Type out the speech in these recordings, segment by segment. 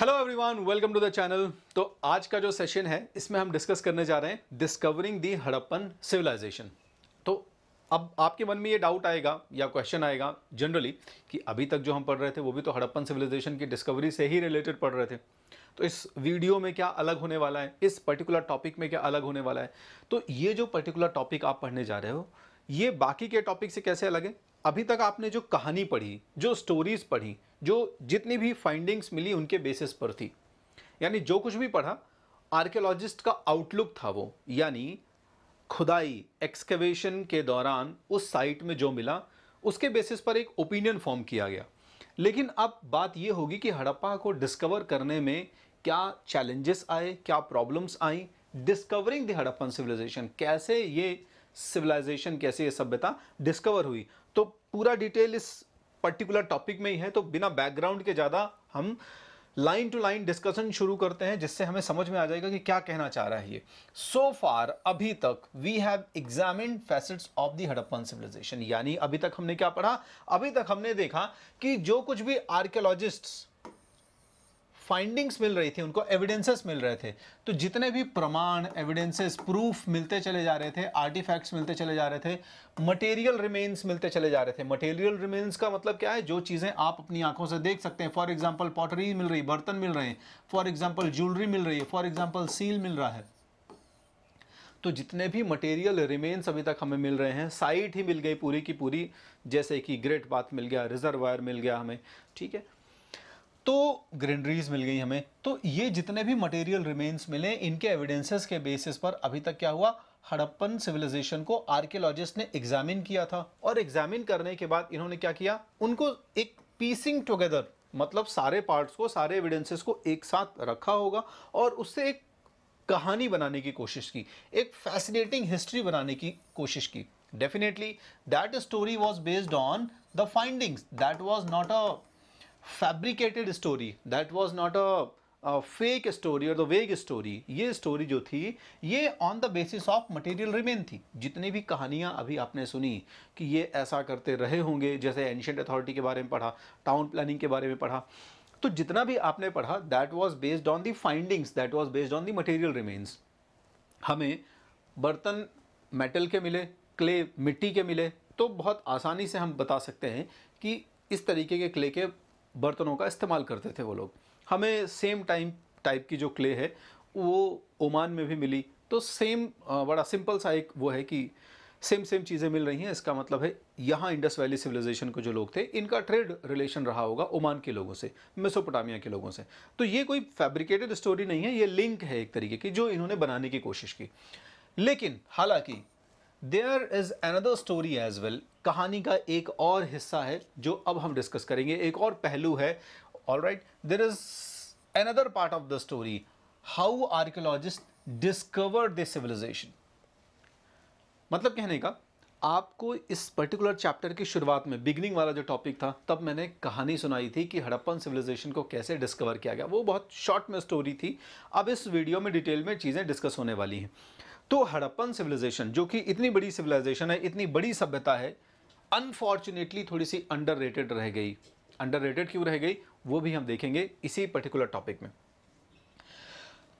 Hello everyone welcome to the channel तो आज का जो सेशन है इसमें हम डिस्कस करने जा रहे हैं डिस्कवरिंग दी हड़प्पन सिविलाइजेशन तो अब आपके मन में ये डाउट आएगा या क्वेश्चन आएगा जनरली कि अभी तक जो हम पढ़ रहे थे वो भी तो हड़प्पन सिविलाइजेशन की डिस्कवरी से ही रिलेटेड पढ़ रहे थे तो इस वीडियो में क्या अलग होने वाला है इस पर्टिकुलर टॉपिक में क्या अलग होने वाला है तो ये जो पर्टिकुलर टॉपिक आप पढ़ने जा रहे हो ये बाकी के टॉपिक से कैसे अलग है अभी तक आपने जो कहानी पढ़ी जो स्टोरीज़ पढ़ी जो जितनी भी फाइंडिंग्स मिली उनके बेसिस पर थी यानी जो कुछ भी पढ़ा आर्कियोलॉजिस्ट का आउटलुक था वो यानी खुदाई एक्सकवेशन के दौरान उस साइट में जो मिला उसके बेसिस पर एक ओपिनियन फॉर्म किया गया लेकिन अब बात ये होगी कि हड़प्पा को डिस्कवर करने में क्या चैलेंजेस आए क्या प्रॉब्लम्स आई डिस्कवरिंग द हड़प्पन सिविलाइजेशन कैसे ये सिविलाइजेशन कैसे ये सभ्यता डिस्कवर हुई पूरा डिटेल इस पर्टिकुलर टॉपिक में ही है तो बिना बैकग्राउंड के ज़्यादा हम लाइन टू लाइन डिस्कशन शुरू करते हैं जिससे हमें समझ में आ जाएगा कि क्या कहना चाह रहा है ये सो फार अभी तक we have examine facets of the Harappan civilisation यानी अभी तक हमने क्या पढ़ा अभी तक हमने देखा कि जो कुछ भी आर्कियोलॉजिस्ट्स फाइंडिंग्स मिल रही थी उनको एविडेंसेस मिल रहे थे तो जितने भी प्रमाण एविडेंसेस प्रूफ मिलते चले जा रहे थे आर्टिफैक्ट्स मिलते चले जा रहे थे मटेरियल रिमेन्स मिलते चले जा रहे थे मटेरियल रिमेन्स का मतलब क्या है जो चीज़ें आप अपनी आंखों से देख सकते हैं फॉर एग्जाम्पल पॉटरी मिल रही बर्तन मिल रहे हैं फॉर एग्जाम्पल ज्वेलरी मिल रही है फॉर एग्जाम्पल सील मिल रहा है तो जितने भी मटेरियल रिमेन्स अभी तक हमें मिल रहे हैं साइट ही मिल गई पूरी की पूरी जैसे कि ग्रेट बाथ मिल गया रिजर्वायर मिल गया हमें ठीक है तो ग्रेनरीज मिल गई हमें तो ये जितने भी मटेरियल रिमेन्स मिले इनके एविडेंसेस के बेसिस पर अभी तक क्या हुआ हड़प्पन सिविलाइजेशन को आर्कियोलॉजिस्ट ने एग्जामिन किया था और एग्जामिन करने के बाद इन्होंने क्या किया उनको एक पीसिंग टुगेदर मतलब सारे पार्ट्स को सारे एविडेंसेस को एक साथ रखा होगा और उससे एक कहानी बनाने की कोशिश की एक फैसिनेटिंग हिस्ट्री बनाने की कोशिश की definitely that story was based on the findings that was not a fabricated story that was not a fake story और द वेग स्टोरी ये स्टोरी जो थी ये on the basis of material remain थी जितनी भी कहानियाँ अभी आपने सुनी कि ये ऐसा करते रहे होंगे जैसे एंशेंट अथॉरिटी के बारे में पढ़ा टाउन प्लानिंग के बारे में पढ़ा तो जितना भी आपने पढ़ा that was based on the findings that was based on the material remains हमें बर्तन मेटल के मिले क्ले मिट्टी के मिले तो बहुत आसानी से हम बता सकते हैं कि इस तरीके के क्ले के बर्तनों का इस्तेमाल करते थे वो लोग हमें सेम टाइम टाइप की जो क्ले है वो ओमान में भी मिली तो सेम बड़ा सिंपल सा एक वो है कि सेम सेम चीज़ें मिल रही हैं इसका मतलब है यहाँ इंडस वैली सिविलाइजेशन के जो लोग थे इनका ट्रेड रिलेशन रहा होगा ओमान के लोगों से मेसोपोटामिया के लोगों से तो ये कोई फैब्रिकेटेड स्टोरी नहीं है ये लिंक है एक तरीके की जो इन्होंने बनाने की कोशिश की लेकिन हालांकि there is another story as well कहानी का एक और हिस्सा है जो अब हम डिस्कस करेंगे एक और पहलू है all right there is another part of the story how archaeologist discover the civilization मतलब कहने का आपको इस पर्टिकुलर चैप्टर की शुरुआत में बिगनिंग वाला जो टॉपिक था तब मैंने कहानी सुनाई थी कि हड़प्पन सिविलाइजेशन को कैसे डिस्कवर किया गया वो बहुत शॉर्ट में स्टोरी थी अब इस वीडियो में डिटेल में चीज़ें डिस्कस होने वाली हैं तो हड़प्पन सिविलाइजेशन जो कि इतनी बड़ी सिविलाइजेशन है इतनी बड़ी सभ्यता है अनफॉर्चुनेटली थोड़ी सी अंडर रह गई अंडर क्यों रह गई वो भी हम देखेंगे इसी पर्टिकुलर टॉपिक में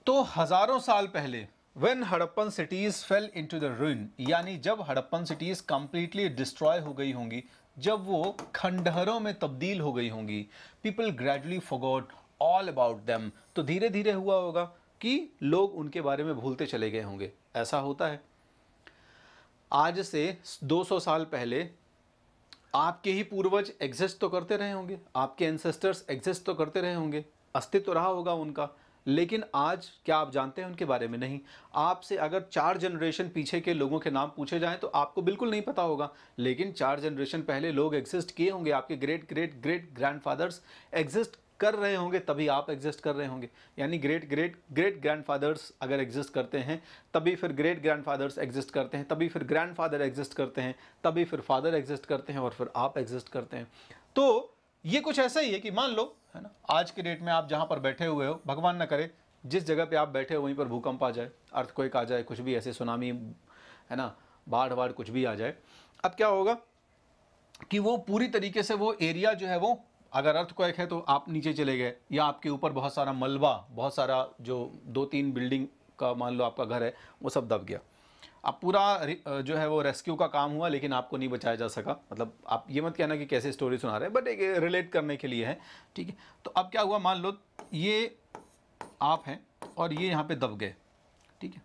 तो हजारों साल पहले when Harappan cities fell into the ruin यानी जब हड़प्पन सिटीज़ कम्प्लीटली डिस्ट्रॉय हो गई होंगी जब वो खंडहरों में तब्दील हो गई होंगी people gradually forgot all about them तो धीरे धीरे हुआ होगा कि लोग उनके बारे में भूलते चले गए होंगे ऐसा होता है आज से 200 साल पहले आपके ही पूर्वज एग्जिस्ट तो करते रहे होंगे आपके एंसेस्टर्स एग्जिस्ट तो करते रहे होंगे अस्तित्व तो रहा होगा उनका लेकिन आज क्या आप जानते हैं उनके बारे में नहीं आपसे अगर चार जनरेशन पीछे के लोगों के नाम पूछे जाएं तो आपको बिल्कुल नहीं पता होगा लेकिन चार जनरेशन पहले लोग एग्जिस्ट किए होंगे आपके great great great grandfathers exist कर रहे होंगे तभी आप एग्जिस्ट कर रहे होंगे यानी ग्रेट ग्रेट ग्रेट ग्रैंडफादर्स अगर एग्जिस्ट करते हैं तभी फिर ग्रेट ग्रैंडफादर्स एग्जिस्ट करते हैं तभी फिर ग्रैंडफादर एग्जिस्ट करते हैं तभी फिर फादर एग्जिस्ट करते हैं और फिर आप एग्जिस्ट करते हैं तो ये कुछ ऐसा ही है कि मान लो है ना आज के डेट में आप जहाँ पर बैठे हुए हो भगवान ना करे जिस जगह पर आप बैठे हो वहीं पर भूकंप आ जाए अर्थक्वेक आ जाए कुछ भी ऐसे सुनामी है ना बाढ़ वाढ़ कुछ भी आ जाए अब क्या होगा कि वो पूरी तरीके से वो एरिया जो है वो अगर अर्थ एक है तो आप नीचे चले गए या आपके ऊपर बहुत सारा मलबा बहुत सारा जो दो तीन बिल्डिंग का मान लो आपका घर है वो सब दब गया अब पूरा जो है वो रेस्क्यू का काम हुआ लेकिन आपको नहीं बचाया जा सका मतलब आप ये मत कहना कि कैसे स्टोरी सुना रहे हैं बट एक रिलेट करने के लिए है ठीक है तो अब क्या हुआ मान लो ये आप हैं और ये यहाँ पे दब गए ठीक है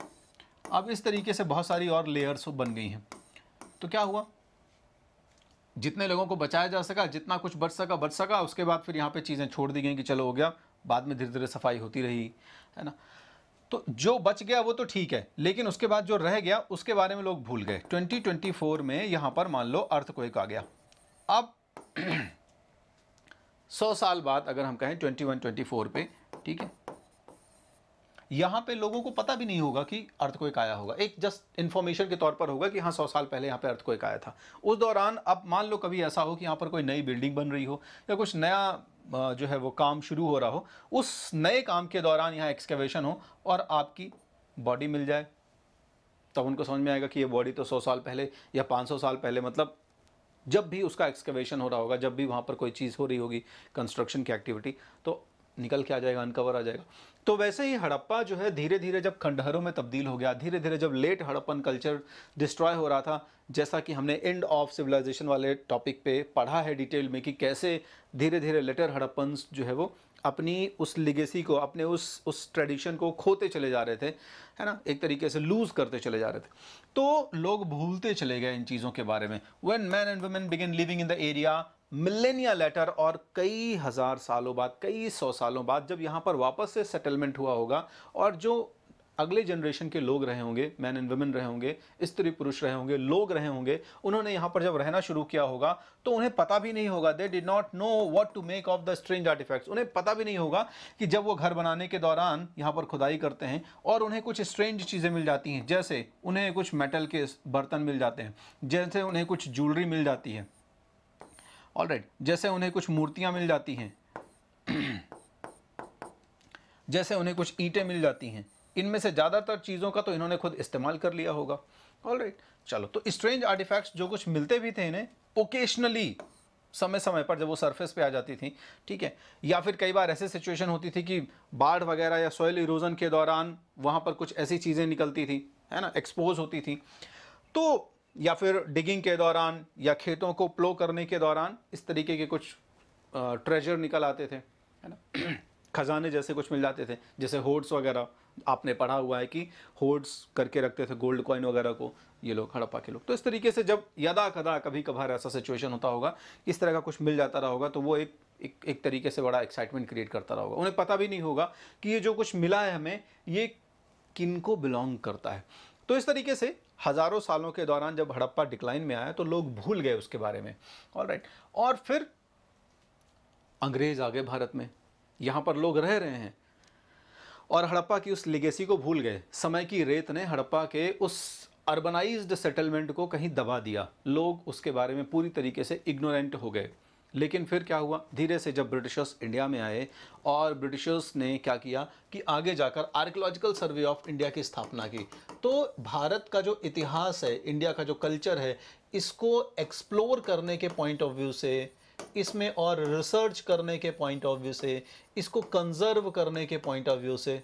अब इस तरीके से बहुत सारी और लेयर्स बन गई हैं तो क्या हुआ जितने लोगों को बचाया जा सका जितना कुछ बच सका बच सका उसके बाद फिर यहाँ पे चीज़ें छोड़ दी गई कि चलो हो गया बाद में धीरे धीरे सफाई होती रही है ना तो जो बच गया वो तो ठीक है लेकिन उसके बाद जो रह गया उसके बारे में लोग भूल गए 2024 में यहाँ पर मान लो अर्थ को एक आ गया अब सौ साल बाद अगर हम कहें 2124 पे ठीक है यहाँ पे लोगों को पता भी नहीं होगा कि एक आया होगा एक जस्ट इन्फॉर्मेशन के तौर पर होगा कि हाँ सौ साल पहले यहाँ पे एक आया था उस दौरान अब मान लो कभी ऐसा हो कि यहाँ पर कोई नई बिल्डिंग बन रही हो या कुछ नया जो है वो काम शुरू हो रहा हो उस नए काम के दौरान यहाँ एक्सकेवेशन हो और आपकी बॉडी मिल जाए तब तो उनको समझ में आएगा कि ये बॉडी तो सौ साल पहले या पाँच सौ साल पहले मतलब जब भी उसका एक्सकेवेशन हो रहा होगा जब भी वहाँ पर कोई चीज़ हो रही होगी कंस्ट्रक्शन की एक्टिविटी तो निकल के आ जाएगा अनकवर आ जाएगा तो वैसे ही हड़प्पा जो है धीरे धीरे जब खंडहरों में तब्दील हो गया धीरे धीरे जब लेट हड़प्पन कल्चर डिस्ट्रॉय हो रहा था जैसा कि हमने एंड ऑफ सिविलाइजेशन वाले टॉपिक पे पढ़ा है डिटेल में कि कैसे धीरे धीरे लेटर हड़प्पन जो है वो अपनी उस लिगेसी को अपने उस उस ट्रेडिशन को खोते चले जा रहे थे है ना एक तरीके से लूज़ करते चले जा रहे थे तो लोग भूलते चले गए इन चीज़ों के बारे में when man and women begin living in the area millennia later और कई हज़ार सालों बाद कई सौ सालों बाद जब यहाँ पर वापस से सेटलमेंट हुआ होगा और जो अगले जनरेशन के लोग रहे होंगे मैन एंड वुमेन रहे होंगे स्त्री पुरुष रहे होंगे लोग रहे होंगे उन्होंने यहाँ पर जब रहना शुरू किया होगा तो उन्हें पता भी नहीं होगा they did not know what to make of the strange artifacts उन्हें पता भी नहीं होगा कि जब वो घर बनाने के दौरान यहाँ पर खुदाई करते हैं और उन्हें कुछ स्ट्रेंज चीज़ें मिल जाती हैं जैसे उन्हें कुछ मेटल के बर्तन मिल जाते हैं जैसे उन्हें कुछ ज्वेलरी मिल जाती है ऑल right. जैसे उन्हें कुछ मूर्तियाँ मिल जाती हैं जैसे उन्हें कुछ ईंटें मिल जाती हैं इनमें से ज़्यादातर चीज़ों का तो इन्होंने खुद इस्तेमाल कर लिया होगा ऑल राइट right. चलो तो स्ट्रेंज आर्टिफैक्ट्स जो कुछ मिलते भी थे इन्हें ओकेशनली समय समय पर जब वो सरफेस पे आ जाती थी ठीक है या फिर कई बार ऐसे सिचुएशन होती थी कि बाढ़ वगैरह या सॉयल इरोजन के दौरान वहाँ पर कुछ ऐसी चीज़ें निकलती थी है ना एक्सपोज होती थी तो या फिर डिगिंग के दौरान या खेतों को प्लो करने के दौरान इस तरीके के कुछ ट्रेजर निकल आते थे है ना खजाने जैसे कुछ मिल जाते थे जैसे होड्स वगैरह आपने पढ़ा हुआ है कि होड्स करके रखते थे गोल्ड कॉइन वगैरह को ये लोग हड़प्पा के लोग तो इस तरीके से जब यदा कदा कभी कभार ऐसा सिचुएशन होता होगा इस तरह का कुछ मिल जाता रहा होगा तो वो एक एक, एक तरीके से बड़ा एक्साइटमेंट क्रिएट करता रहा होगा उन्हें पता भी नहीं होगा कि ये जो कुछ मिला है हमें ये किन को बिलोंग करता है तो इस तरीके से हज़ारों सालों के दौरान जब हड़प्पा डिक्लाइन में आया तो लोग भूल गए उसके बारे में और राइट और फिर अंग्रेज़ आ गए भारत में यहाँ पर लोग रह रहे हैं और हड़प्पा की उस लिगेसी को भूल गए समय की रेत ने हड़प्पा के उस अर्बनाइज्ड सेटलमेंट को कहीं दबा दिया लोग उसके बारे में पूरी तरीके से इग्नोरेंट हो गए लेकिन फिर क्या हुआ धीरे से जब ब्रिटिशर्स इंडिया में आए और ब्रिटिशर्स ने क्या किया कि आगे जाकर आर्कोलॉजिकल सर्वे ऑफ इंडिया की स्थापना की तो भारत का जो इतिहास है इंडिया का जो कल्चर है इसको एक्सप्लोर करने के पॉइंट ऑफ व्यू से इसमें और रिसर्च करने के पॉइंट ऑफ व्यू से इसको कंजर्व करने के पॉइंट ऑफ व्यू से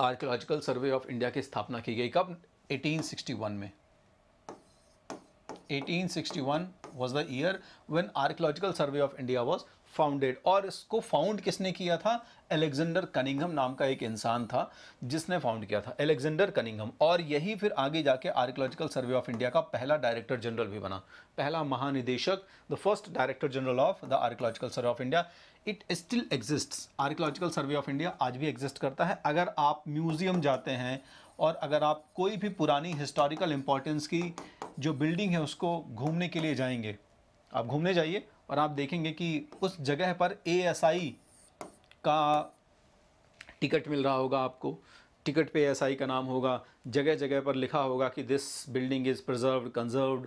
आर्कोलॉजिकल सर्वे ऑफ इंडिया की स्थापना की गई कब 1861 में 1861 was the year when Archaeological Survey of India was founded और इसको फाउंड किसने किया था एलेक्जेंडर कनिंगम नाम का एक इंसान था जिसने फाउंड किया था एलेक्जेंडर कनिंगम और यही फिर आगे जाके आर्कियोलॉजिकल सर्वे ऑफ इंडिया का पहला डायरेक्टर जनरल भी बना पहला महानिदेशक the first director general of the archaeological survey of India it still exist archaeological survey of India आज भी एग्जिस्ट करता है अगर आप म्यूजियम जाते हैं और अगर आप कोई भी पुरानी हिस्टोरिकल इम्पोर्टेंस की जो बिल्डिंग है उसको घूमने के लिए जाएंगे आप घूमने जाइए और आप देखेंगे कि उस जगह पर ए का टिकट मिल रहा होगा आपको टिकट पे एस का नाम होगा जगह जगह पर लिखा होगा कि this building is preserve conserved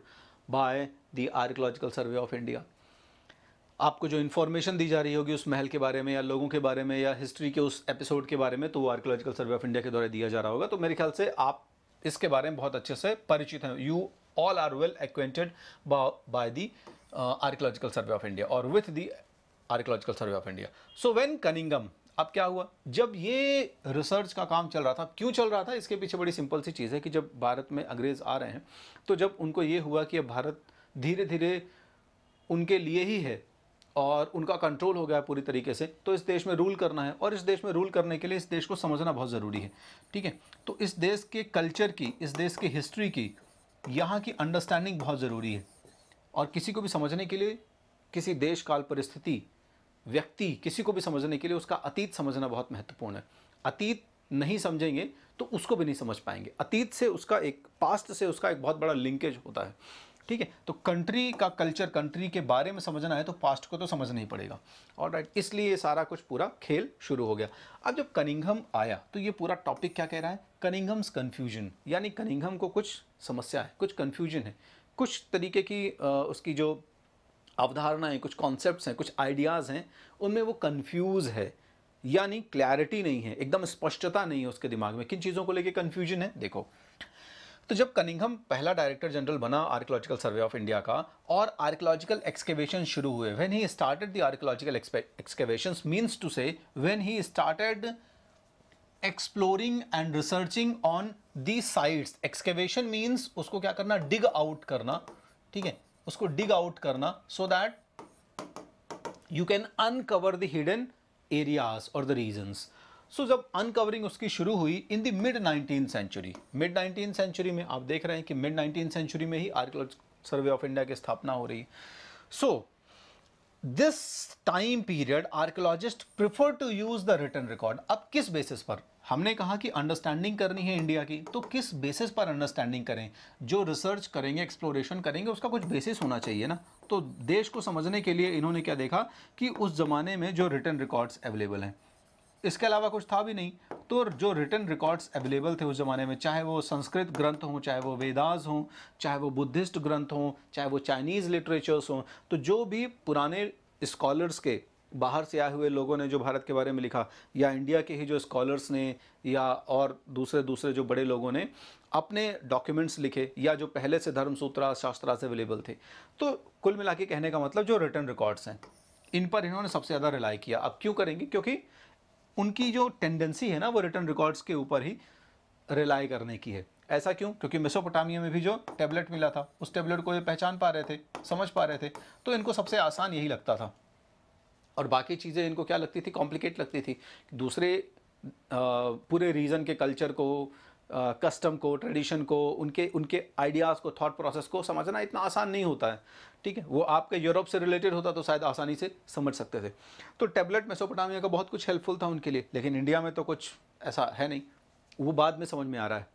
by the archaeological survey of India आपको जो इन्फॉर्मेशन दी जा रही होगी उस महल के बारे में या लोगों के बारे में या हिस्ट्री के उस एपिसोड के बारे में तो वो आर्कोलॉजिकल सर्वे ऑफ इंडिया के द्वारा दिया जा रहा होगा तो मेरे ख्याल से आप इसके बारे में बहुत अच्छे से परिचित हैं you all are well acquainted by the archaeological survey of India और with the archaeological survey of India so when Cunningham अब क्या हुआ जब ये रिसर्च का काम चल रहा था क्यों चल रहा था इसके पीछे बड़ी सिंपल सी चीज़ है कि जब भारत में अंग्रेज़ आ रहे हैं तो जब उनको ये हुआ कि अब भारत धीरे धीरे उनके लिए ही है और उनका कंट्रोल हो गया पूरी तरीके से तो इस देश में रूल करना है और इस देश में रूल करने के लिए इस देश को समझना बहुत ज़रूरी है ठीक है तो इस देश के कल्चर की इस देश की हिस्ट्री की यहाँ की अंडरस्टैंडिंग बहुत ज़रूरी है और किसी को भी समझने के लिए किसी देश काल परिस्थिति व्यक्ति किसी को भी समझने के लिए उसका अतीत समझना बहुत महत्वपूर्ण है अतीत नहीं समझेंगे तो उसको भी नहीं समझ पाएंगे अतीत से उसका एक पास्ट से उसका एक बहुत बड़ा लिंकेज होता है ठीक है तो कंट्री का कल्चर कंट्री के बारे में समझना है तो पास्ट को तो समझना ही पड़ेगा और राइट इसलिए ये सारा कुछ पूरा खेल शुरू हो गया अब जब कनिंगम आया तो ये पूरा टॉपिक क्या कह रहा है कनिंगम्स कन्फ्यूजन यानी कनिंगम को कुछ समस्या है कुछ कन्फ्यूजन है कुछ तरीके की उसकी जो अवधारणाएँ कुछ कॉन्सेप्ट हैं कुछ आइडियाज़ हैं उनमें वो कन्फ्यूज़ है यानी क्लैरिटी नहीं है एकदम स्पष्टता नहीं है उसके दिमाग में किन चीज़ों को लेके कन्फ्यूजन है देखो तो जब कनिंघम पहला डायरेक्टर जनरल बना आर्कोलॉजिकल सर्वे ऑफ इंडिया का और आर्कोलॉजिकल एक्सकेवेशन शुरू हुए when he started the archaeological excavation means to say when he started exploring and researching on the sites excavation means उसको क्या करना डिग आउट करना ठीक है उसको डिग आउट करना so that you can uncover the hidden areas और the regions so so, जब अनकवरिंग उसकी शुरू हुई in the mid nineteen century mid nineteen century में आप देख रहे हैं कि मिड नाइनटीन सेंचुरी में ही आर्कियोलॉजिकल सर्वे ऑफ इंडिया की स्थापना हो रही so this time period archaeologist prefer to use the written record अब किस बेसिस पर हमने कहा कि अंडरस्टैंडिंग करनी है इंडिया की तो किस बेसिस पर अंडरस्टैंडिंग करें जो रिसर्च करेंगे एक्सप्लोरेशन करेंगे उसका कुछ बेसिस होना चाहिए ना तो देश को समझने के लिए इन्होंने क्या देखा कि उस ज़माने में जो रिटर्न रिकॉर्ड्स अवेलेबल हैं इसके अलावा कुछ था भी नहीं तो जो रिटर्न रिकॉर्ड्स अवेलेबल थे उस ज़माने में चाहे वो संस्कृत ग्रंथ हों चाहे वो वेदाज हों चाहे वो बुद्धिस्ट ग्रंथ हों चाहे वो चाइनीज़ लिटरेचर्स हों तो जो भी पुराने स्कॉलर्स के बाहर से आए हुए लोगों ने जो भारत के बारे में लिखा या इंडिया के ही जो स्कॉलर्स ने या और दूसरे दूसरे जो बड़े लोगों ने अपने डॉक्यूमेंट्स लिखे या जो पहले से धर्मसूत्रा शास्त्रा से अवेलेबल थे तो कुल मिला के कहने का मतलब जो रिटर्न रिकॉर्ड्स हैं इन पर इन्होंने सबसे ज़्यादा रिलाई किया अब क्यों करेंगे क्योंकि उनकी जो टेंडेंसी है ना वो रिटर्न रिकॉर्ड्स के ऊपर ही रिलाई करने की है ऐसा क्यों क्योंकि मेसोपोटामिया में भी जो टैबलेट मिला था उस टैबलेट को ये पहचान पा रहे थे समझ पा रहे थे तो इनको सबसे आसान यही लगता था और बाकी चीज़ें इनको क्या लगती थी कॉम्प्लिकेट लगती थी दूसरे आ, पूरे रीजन के कल्चर को कस्टम को ट्रेडिशन को उनके उनके आइडियाज़ को थॉट प्रोसेस को समझना इतना आसान नहीं होता है ठीक है वो आपके यूरोप से रिलेटेड होता तो शायद आसानी से समझ सकते थे तो टैबलेट मेसोपोटामिया का बहुत कुछ हेल्पफुल था उनके लिए लेकिन इंडिया में तो कुछ ऐसा है नहीं वो बाद में समझ में आ रहा है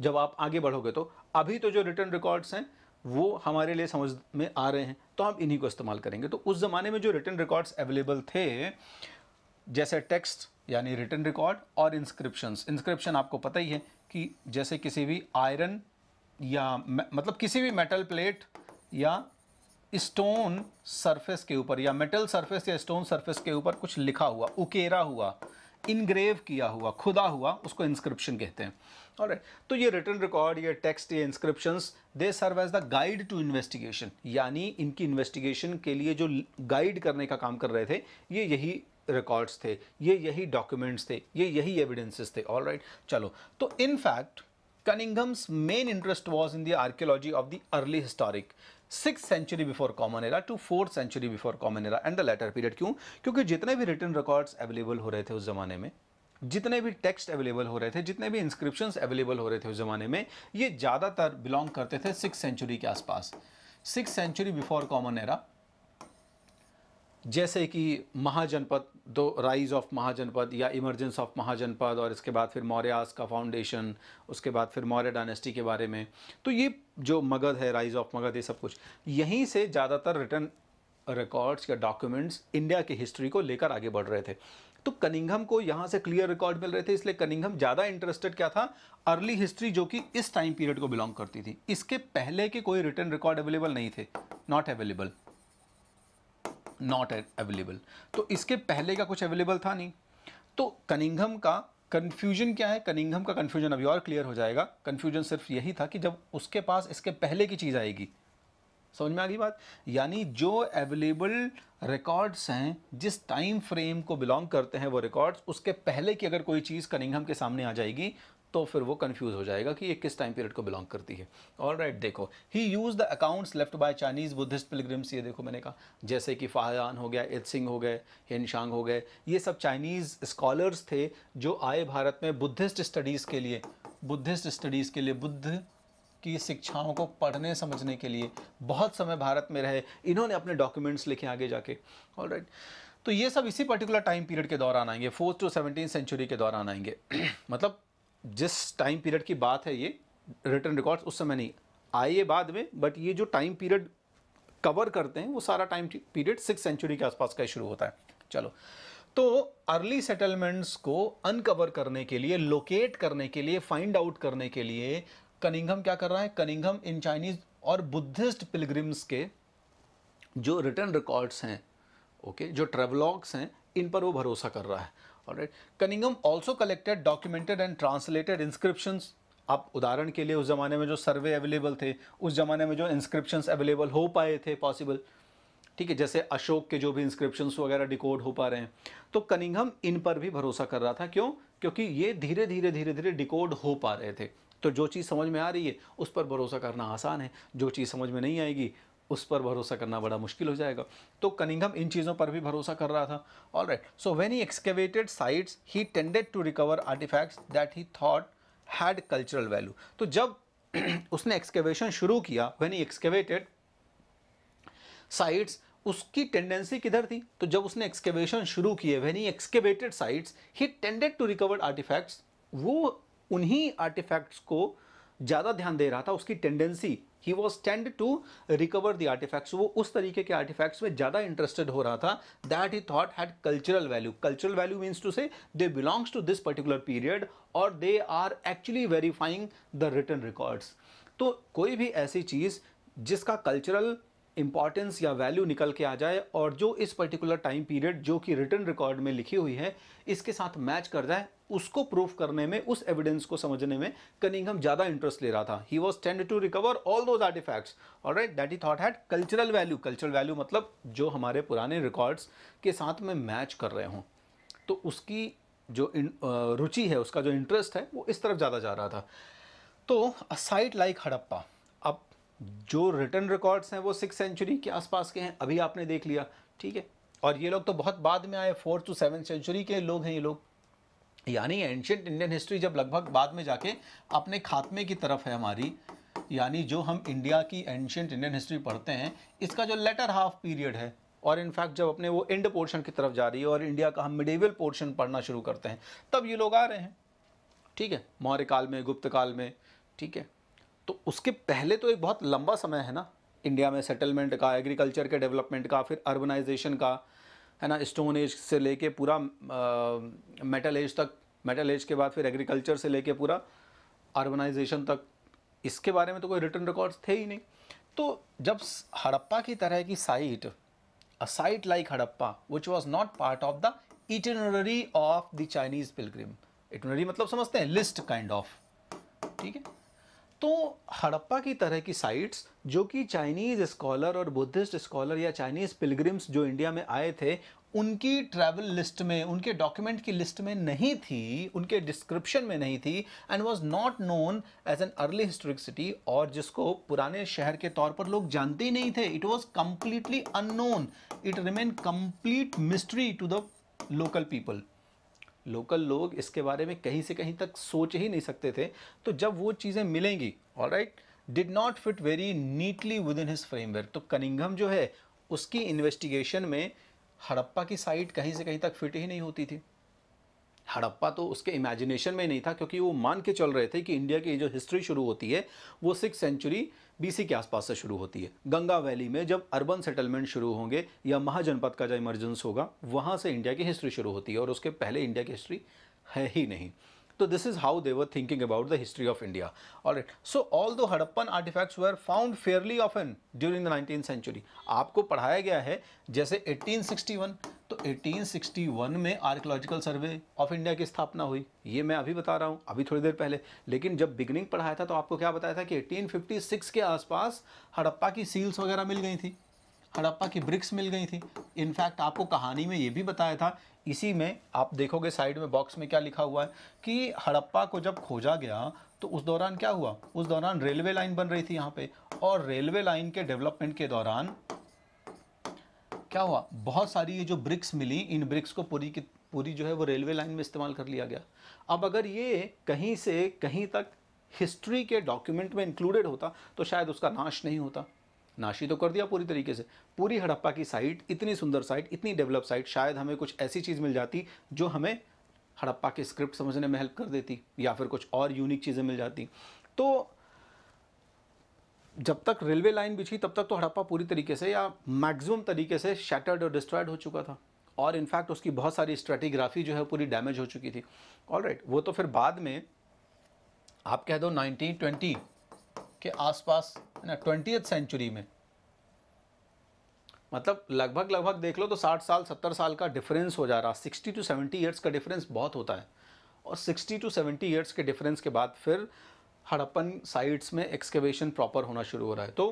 जब आप आगे बढ़ोगे तो अभी तो जो रिटर्न रिकॉर्ड्स हैं वो हमारे लिए समझ में आ रहे हैं तो हम इन्हीं को इस्तेमाल करेंगे तो उस ज़माने में जो रिटर्न रिकॉर्ड्स अवेलेबल थे जैसे टेक्स्ट यानी रिटर्न रिकॉर्ड और इंस्क्रिप्शन इंस्क्रिप्शन आपको पता ही है कि जैसे किसी भी आयरन या मतलब किसी भी मेटल प्लेट या स्टोन सरफेस के ऊपर या मेटल सरफेस या स्टोन सरफेस के ऊपर कुछ लिखा हुआ उकेरा हुआ इनग्रेव किया हुआ खुदा हुआ उसको इंस्क्रिप्शन कहते हैं और तो ये रिटर्न रिकॉर्ड ये टेक्स्ट ये inscriptions they serve as the guide to investigation यानी इनकी इन्वेस्टिगेशन के लिए जो गाइड करने का काम कर रहे थे ये यही रिकॉर्ड्स थे ये यही डॉक्यूमेंट्स थे ये यही एविडेंसेस थे ऑल right, चलो तो in fact Cunningham's main interest was in the archaeology of the early historic six century before common era to fourth century before common era and the later period क्यों क्योंकि जितने भी रिटर्न रिकॉर्ड्स अवेलेबल हो रहे थे उस जमाने में जितने भी टेक्स्ट अवेलेबल हो रहे थे जितने भी इंस्क्रिप्शंस अवेलेबल हो रहे थे उस जमाने में ये ज़्यादातर बिलोंग करते थे सिक्स सेंचुरी के आसपास six century before common era जैसे कि महाजनपद दो राइज ऑफ महाजनपद या इमरजेंस ऑफ महाजनपद और इसके बाद फिर मौर्यास का फाउंडेशन उसके बाद फिर मौर्य डायनेस्टी के बारे में तो ये जो मगध है राइज ऑफ मगध ये सब कुछ यहीं से ज़्यादातर रिटर्न रिकॉर्ड्स या डॉक्यूमेंट्स इंडिया की हिस्ट्री को लेकर आगे बढ़ रहे थे तो कनिंघम को यहाँ से क्लियर रिकॉर्ड मिल रहे थे इसलिए कनिंघम ज़्यादा इंटरेस्टेड क्या था अर्ली हिस्ट्री जो कि इस टाइम पीरियड को बिलोंग करती थी इसके पहले के कोई रिटर्न रिकॉर्ड अवेलेबल नहीं थे नॉट अवेलेबल नॉट अवेलेबल तो इसके पहले का कुछ अवेलेबल था नहीं तो कनिंघम का कन्फ्यूजन क्या है कनिंघम का कन्फ्यूजन अभी और क्लियर हो जाएगा कन्फ्यूजन सिर्फ यही था कि जब उसके पास इसके पहले की चीज़ आएगी समझ में आ गई बात यानी जो अवेलेबल रिकॉर्ड्स हैं जिस टाइम फ्रेम को बिलोंग करते हैं वो रिकॉर्ड्स उसके पहले की अगर कोई चीज़ कनिंघम के सामने आ जाएगी तो फिर वो कन्फ्यूज़ हो जाएगा कि ये किस टाइम पीरियड को बिलोंग करती है ऑल राइट right, देखो he use the accounts left by Chinese Buddhist pilgrims ये देखो मैंने कहा जैसे कि फाहान हो गया इत सिंह हो गए हिनशांग हो गए ये सब चाइनीज़ स्कॉलर्स थे जो आए भारत में बुद्धिस्ट स्टडीज़ के लिए बुद्धिस्ट स्टडीज़ के लिए बुद्ध की शिक्षाओं को पढ़ने समझने के लिए बहुत समय भारत में रहे इन्होंने अपने डॉक्यूमेंट्स लिखे आगे जाके ऑल राइट right. तो ये सब इसी पर्टिकुलर टाइम पीरियड के दौरान आएंगे फोर्थ टू सेवनटीन सेंचुरी के दौरान आएंगे मतलब जिस टाइम पीरियड की बात है ये रिटर्न रिकॉर्ड्स उस समय नहीं आए बाद में बट ये जो टाइम पीरियड कवर करते हैं वो सारा टाइम पीरियड सिक्स सेंचुरी के आसपास का शुरू होता है चलो तो अर्ली सेटलमेंट्स को अनकवर करने के लिए लोकेट करने के लिए फाइंड आउट करने के लिए कनिंगम क्या कर रहा है कनिंगम इन चाइनीज और बुद्धिस्ट पिलग्रिम्स के जो रिटर्न रिकॉर्ड्स हैं ओके जो ट्रेवलॉग्स हैं इन पर वो भरोसा कर रहा है all right cunningham also collected documented and translated inscriptions आप उदाहरण के लिए उस ज़माने में जो सर्वे अवेलेबल थे उस ज़माने में जो इंस्क्रिप्शंस अवेलेबल हो पाए थे पॉसिबल ठीक है जैसे अशोक के जो भी इंस्क्रिप्शंस वगैरह डिकोड हो पा रहे हैं तो कनिंगम इन पर भी भरोसा कर रहा था क्यों क्योंकि ये धीरे धीरे धीरे धीरे डिकोड हो पा रहे थे तो जो चीज़ समझ में आ रही है उस पर भरोसा करना आसान है जो चीज़ समझ में नहीं आएगी उस पर भरोसा करना बड़ा मुश्किल हो जाएगा तो कनिंगम इन चीज़ों पर भी भरोसा कर रहा था all right so when he excavated sites he tended to recover artifacts that he thought had cultural value तो जब उसने एक्सकेवेशन शुरू किया वेन ही एक्सकेवेटेड साइट्स उसकी टेंडेंसी किधर थी तो जब उसने एक्सकेवेशन शुरू किए when he excavated sites he tended to recover artifacts वो उन्हीं आर्टिफैक्ट्स को ज़्यादा ध्यान दे रहा था उसकी tendency he was tend to recover the artifacts वो उस तरीके के आर्टिफैक्ट्स में ज़्यादा इंटरेस्टेड हो रहा था that he thought had cultural value cultural value means to say they belongs to this particular period और they are actually verifying the written records तो कोई भी ऐसी चीज़ जिसका कल्चरल इम्पॉर्टेंस या वैल्यू निकल के आ जाए और जो इस पर्टिकुलर टाइम पीरियड जो कि रिटर्न रिकॉर्ड में लिखी हुई है इसके साथ मैच कर जाए उसको प्रूफ करने में उस एविडेंस को समझने में कनिंगम ज़्यादा इंटरेस्ट ले रहा था he was tend to recover all those artifacts और right that he thought had cultural value cultural value मतलब जो हमारे पुराने रिकॉर्ड्स के साथ में मैच कर रहे हों तो उसकी जो रुचि है उसका जो इंटरेस्ट है वो इस तरफ ज़्यादा जा रहा था तो अ साइट लाइक हड़प्पा जो रिटर्न रिकॉर्ड्स हैं वो सिक्स सेंचुरी के आसपास के हैं अभी आपने देख लिया ठीक है और ये लोग तो बहुत बाद में आए फोर्थ टू सेवन सेंचुरी के लोग हैं ये लोग यानी एंशंट इंडियन हिस्ट्री जब लगभग बाद में जाके अपने खात्मे की तरफ है हमारी यानी जो हम इंडिया की एंशंट इंडियन हिस्ट्री पढ़ते हैं इसका जो लेटर हाफ पीरियड है और इनफैक्ट जब अपने वो एंड पोर्शन की तरफ जा रही है और इंडिया का हम मिडेवल पोर्शन पढ़ना शुरू करते हैं तब ये लोग आ रहे हैं ठीक है मौर्य काल में गुप्त काल में ठीक है तो उसके पहले तो एक बहुत लंबा समय है ना इंडिया में सेटलमेंट का एग्रीकल्चर के डेवलपमेंट का फिर अर्बनाइजेशन का है ना स्टोन एज से लेके पूरा मेटल एज तक मेटल एज के बाद फिर एग्रीकल्चर से लेके पूरा अर्बनाइजेशन तक इसके बारे में तो कोई रिटर्न रिकॉर्ड्स थे ही नहीं तो जब हड़प्पा की तरह की site a site like Harappa which was not part of the itinerary of the Chinese pilgrim itinerary मतलब समझते हैं लिस्ट काइंड ऑफ ठीक है तो हड़प्पा की तरह की साइट्स जो कि चाइनीज़ स्कॉलर और बुद्धिस्ट स्कॉलर या चाइनीज़ पिलग्रिम्स जो इंडिया में आए थे उनकी ट्रैवल लिस्ट में उनके डॉक्यूमेंट की लिस्ट में नहीं थी उनके डिस्क्रिप्शन में नहीं थी and was not known as an early historic city और जिसको पुराने शहर के तौर पर लोग जानते ही नहीं थे it was completely unknown it remain complete mystery to the local people local लोग इसके बारे में कहीं से कहीं तक सोच ही नहीं सकते थे तो जब वो चीज़ें मिलेंगी और right did not fit very neatly within his framework तो कनिंगम जो है उसकी इन्वेस्टिगेशन में हड़प्पा की साइट कहीं से कहीं तक फिट ही नहीं होती थी हड़प्पा तो उसके इमेजिनेशन में नहीं था क्योंकि वो मान के चल रहे थे कि इंडिया की जो हिस्ट्री शुरू होती है वो सिक्स सेंचुरी बीसी के आसपास से शुरू होती है गंगा वैली में जब अर्बन सेटलमेंट शुरू होंगे या महाजनपद का जो इमरजेंस होगा वहाँ से इंडिया की हिस्ट्री शुरू होती है और उसके पहले इंडिया की हिस्ट्री है ही नहीं तो this is how they were thinking about the history of India और so although Harappan artifacts were found fairly often during the nineteen century आपको पढ़ाया गया है जैसे 1861 तो 1861 में आर्कोलॉजिकल सर्वे ऑफ इंडिया की स्थापना हुई ये मैं अभी बता रहा हूँ अभी थोड़ी देर पहले लेकिन जब बिगनिंग पढ़ाया था तो आपको क्या बताया था कि 1856 के आसपास हड़प्पा की सील्स वगैरह मिल गई थी हड़प्पा की ब्रिक्स मिल गई थी इनफैक्ट आपको कहानी में ये भी बताया था इसी में आप देखोगे साइड में बॉक्स में क्या लिखा हुआ है कि हड़प्पा को जब खोजा गया तो उस दौरान क्या हुआ उस दौरान रेलवे लाइन बन रही थी यहाँ पे और रेलवे लाइन के डेवलपमेंट के दौरान क्या हुआ बहुत सारी ये जो ब्रिक्स मिली इन ब्रिक्स को पूरी की पूरी जो है वो रेलवे लाइन में इस्तेमाल कर लिया गया अब अगर ये कहीं से कहीं तक हिस्ट्री के डॉक्यूमेंट में इंक्लूडेड होता तो शायद उसका नाश नहीं होता नाशी तो कर दिया पूरी तरीके से पूरी हड़प्पा की साइट इतनी सुंदर साइट इतनी डेवलप साइट शायद हमें कुछ ऐसी चीज़ मिल जाती जो हमें हड़प्पा के स्क्रिप्ट समझने में हेल्प कर देती या फिर कुछ और यूनिक चीज़ें मिल जाती तो जब तक रेलवे लाइन बिछी तब तक तो हड़प्पा पूरी तरीके से या मैक्सिमम तरीके से शैटर्ड और डिस्ट्रॉयड हो चुका था और इनफैक्ट उसकी बहुत सारी स्ट्रेटिग्राफी जो है पूरी डैमेज हो चुकी थी ऑल right, वो तो फिर बाद में आप कह दो 1920 के आसपास ना ट्वेंटी सेंचुरी में मतलब लगभग लगभग देख लो तो 60 साल 70 साल का डिफरेंस हो जा रहा 60 टू 70 ईयर्स का डिफरेंस बहुत होता है और 60 टू 70 ईयर्स के डिफरेंस के बाद फिर हड़प्पन साइट्स में एक्सकेवेशन प्रॉपर होना शुरू हो रहा है तो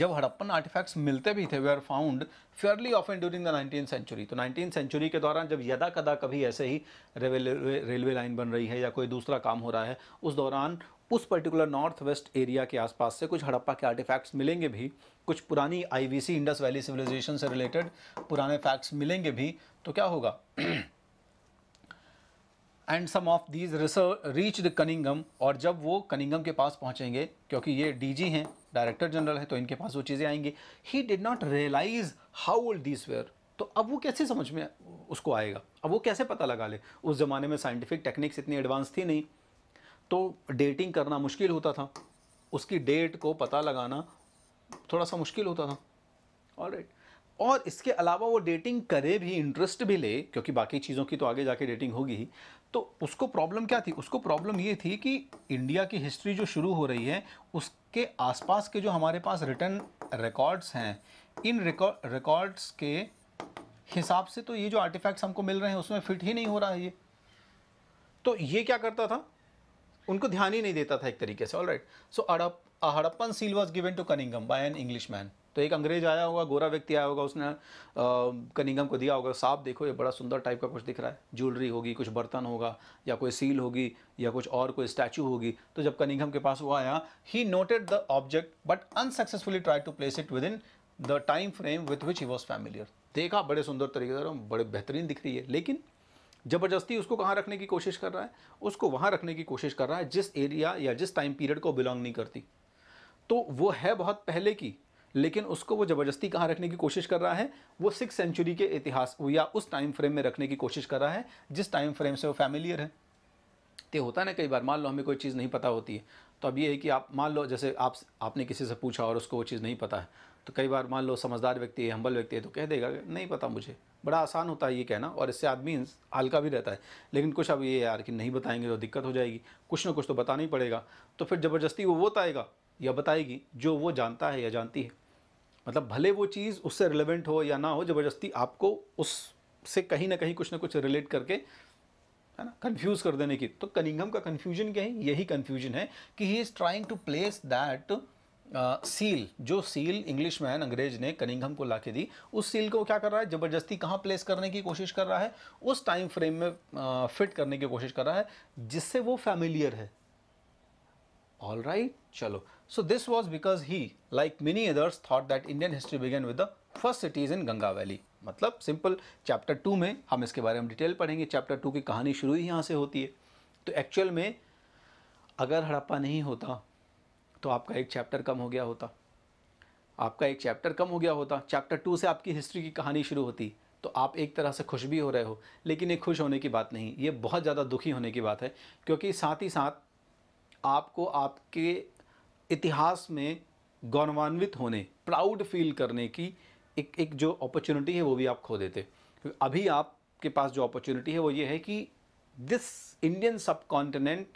जब हड़प्पन आर्टिफैक्ट्स मिलते भी थे they are found fairly and during the nineteen century तो नाइनटीन सेंचुरी के दौरान जब यदा कदा कभी ऐसे ही रेलवे रेलवे लाइन बन रही है या कोई दूसरा काम हो रहा है उस दौरान उस पर्टिकुलर नॉर्थ वेस्ट एरिया के आसपास से कुछ हड़प्पा के आर्टिफैक्ट्स मिलेंगे भी कुछ पुरानी आईवीसी इंडस वैली सिविलाइजेशन से रिलेटेड पुराने फैक्ट्स मिलेंगे भी तो क्या होगा and some of these reach the Cunningham और जब वो कनिंगम के पास पहुँचेंगे क्योंकि ये डीजी हैं डायरेक्टर जनरल हैं तो इनके पास वो चीज़ें आएंगी he did not realize how old these were तो अब वो कैसे समझ में उसको आएगा अब वो कैसे पता लगा ले उस ज़माने में साइंटिफिक टेक्निक्स इतनी एडवांस थी नहीं तो डेटिंग करना मुश्किल होता था उसकी डेट को पता लगाना थोड़ा सा मुश्किल होता था और right. और इसके अलावा वो डेटिंग करे भी इंटरेस्ट भी ले क्योंकि बाकी चीज़ों की तो आगे जाके डेटिंग होगी ही तो उसको प्रॉब्लम क्या थी उसको प्रॉब्लम ये थी कि इंडिया की हिस्ट्री जो शुरू हो रही है उसके आसपास के जो हमारे पास रिटर्न रिकॉर्ड्स हैं इन रिकॉर्ड्स के हिसाब से तो ये जो आर्टिफैक्ट्स हमको मिल रहे हैं उसमें फिट ही नहीं हो रहा है ये तो ये क्या करता था उनको ध्यान ही नहीं देता था एक तरीके से ऑल राइट सो अड़प Harappan seal was given to Cunningham by an English man तो एक अंग्रेज आया होगा गोरा व्यक्ति आया होगा उसने कनिंगम को दिया होगा साफ देखो ये बड़ा सुंदर टाइप का कुछ दिख रहा है ज्वेलरी होगी कुछ बर्तन होगा या कोई सील होगी या कुछ और कोई स्टैचू होगी तो जब कनिंगम के पास वो आया he noted the object but unsuccessfully try to place it within the time frame with which he was familiar देखा बड़े सुंदर तरीके से बड़े बेहतरीन दिख रही है लेकिन ज़बरदस्ती उसको कहाँ रखने की कोशिश कर रहा है उसको वहाँ रखने की कोशिश कर रहा है जिस एरिया या जिस टाइम पीरियड को बिलोंग नहीं करती तो वो है बहुत पहले की लेकिन उसको वो ज़बरदस्ती कहाँ रखने की कोशिश कर रहा है वो सिक्स सेंचुरी के इतिहास या उस टाइम फ्रेम में रखने की कोशिश कर रहा है जिस टाइम फ्रेम से वो फैमिलियर है तो होता ना कई बार मान लो हमें कोई चीज़ नहीं पता होती है तो अब ये है कि आप मान लो जैसे आप आपने किसी से पूछा और उसको वो चीज़ नहीं पता है तो कई बार मान लो समझदार व्यक्ति है हम्बल व्यक्ति है तो कह देगा नहीं पता मुझे बड़ा आसान होता है ये कहना और इससे आदमी हल्का भी रहता है लेकिन कुछ अब ये यार कि नहीं बताएंगे तो दिक्कत हो जाएगी कुछ ना कुछ तो बताना ही पड़ेगा तो फिर ज़बरदस्ती वो बताएगा या बताएगी जो वो जानता है या जानती है मतलब भले वो चीज़ उससे रिलेवेंट हो या ना हो ज़बरदस्ती आपको उससे कहीं ना कहीं कुछ ना कुछ रिलेट करके है ना कन्फ्यूज़ कर देने की तो कनिंगम का कन्फ्यूजन क्या है यही कन्फ्यूजन है कि he is trying to place that uh, seal जो सील इंग्लिश मैन अंग्रेज ने कनिंगम को ला के दी उस सील को क्या कर रहा है ज़बरदस्ती कहाँ प्लेस करने की कोशिश कर रहा है उस टाइम फ्रेम में आ, फिट करने की कोशिश कर रहा है जिससे वो फैमिलियर है ऑल राइट right, चलो so this was because he like many others thought that Indian history began with the first cities in Ganga valley मतलब सिंपल चैप्टर टू में हम इसके बारे में डिटेल पढ़ेंगे चैप्टर टू की कहानी शुरू ही यहाँ से होती है तो एक्चुअल में अगर हड़प्पा नहीं होता तो आपका एक चैप्टर कम हो गया होता आपका एक चैप्टर कम हो गया होता चैप्टर टू से आपकी हिस्ट्री की कहानी शुरू होती तो आप एक तरह से खुश भी हो रहे हो लेकिन ये खुश होने की बात नहीं ये बहुत ज़्यादा दुखी होने की बात है क्योंकि साथ ही साथ आपको आपके इतिहास में गौरवान्वित होने प्राउड फील करने की एक एक जो अपॉर्चुनिटी है वो भी आप खो देते अभी आपके पास जो अपॉर्चुनिटी है वो ये है कि this Indian subcontinent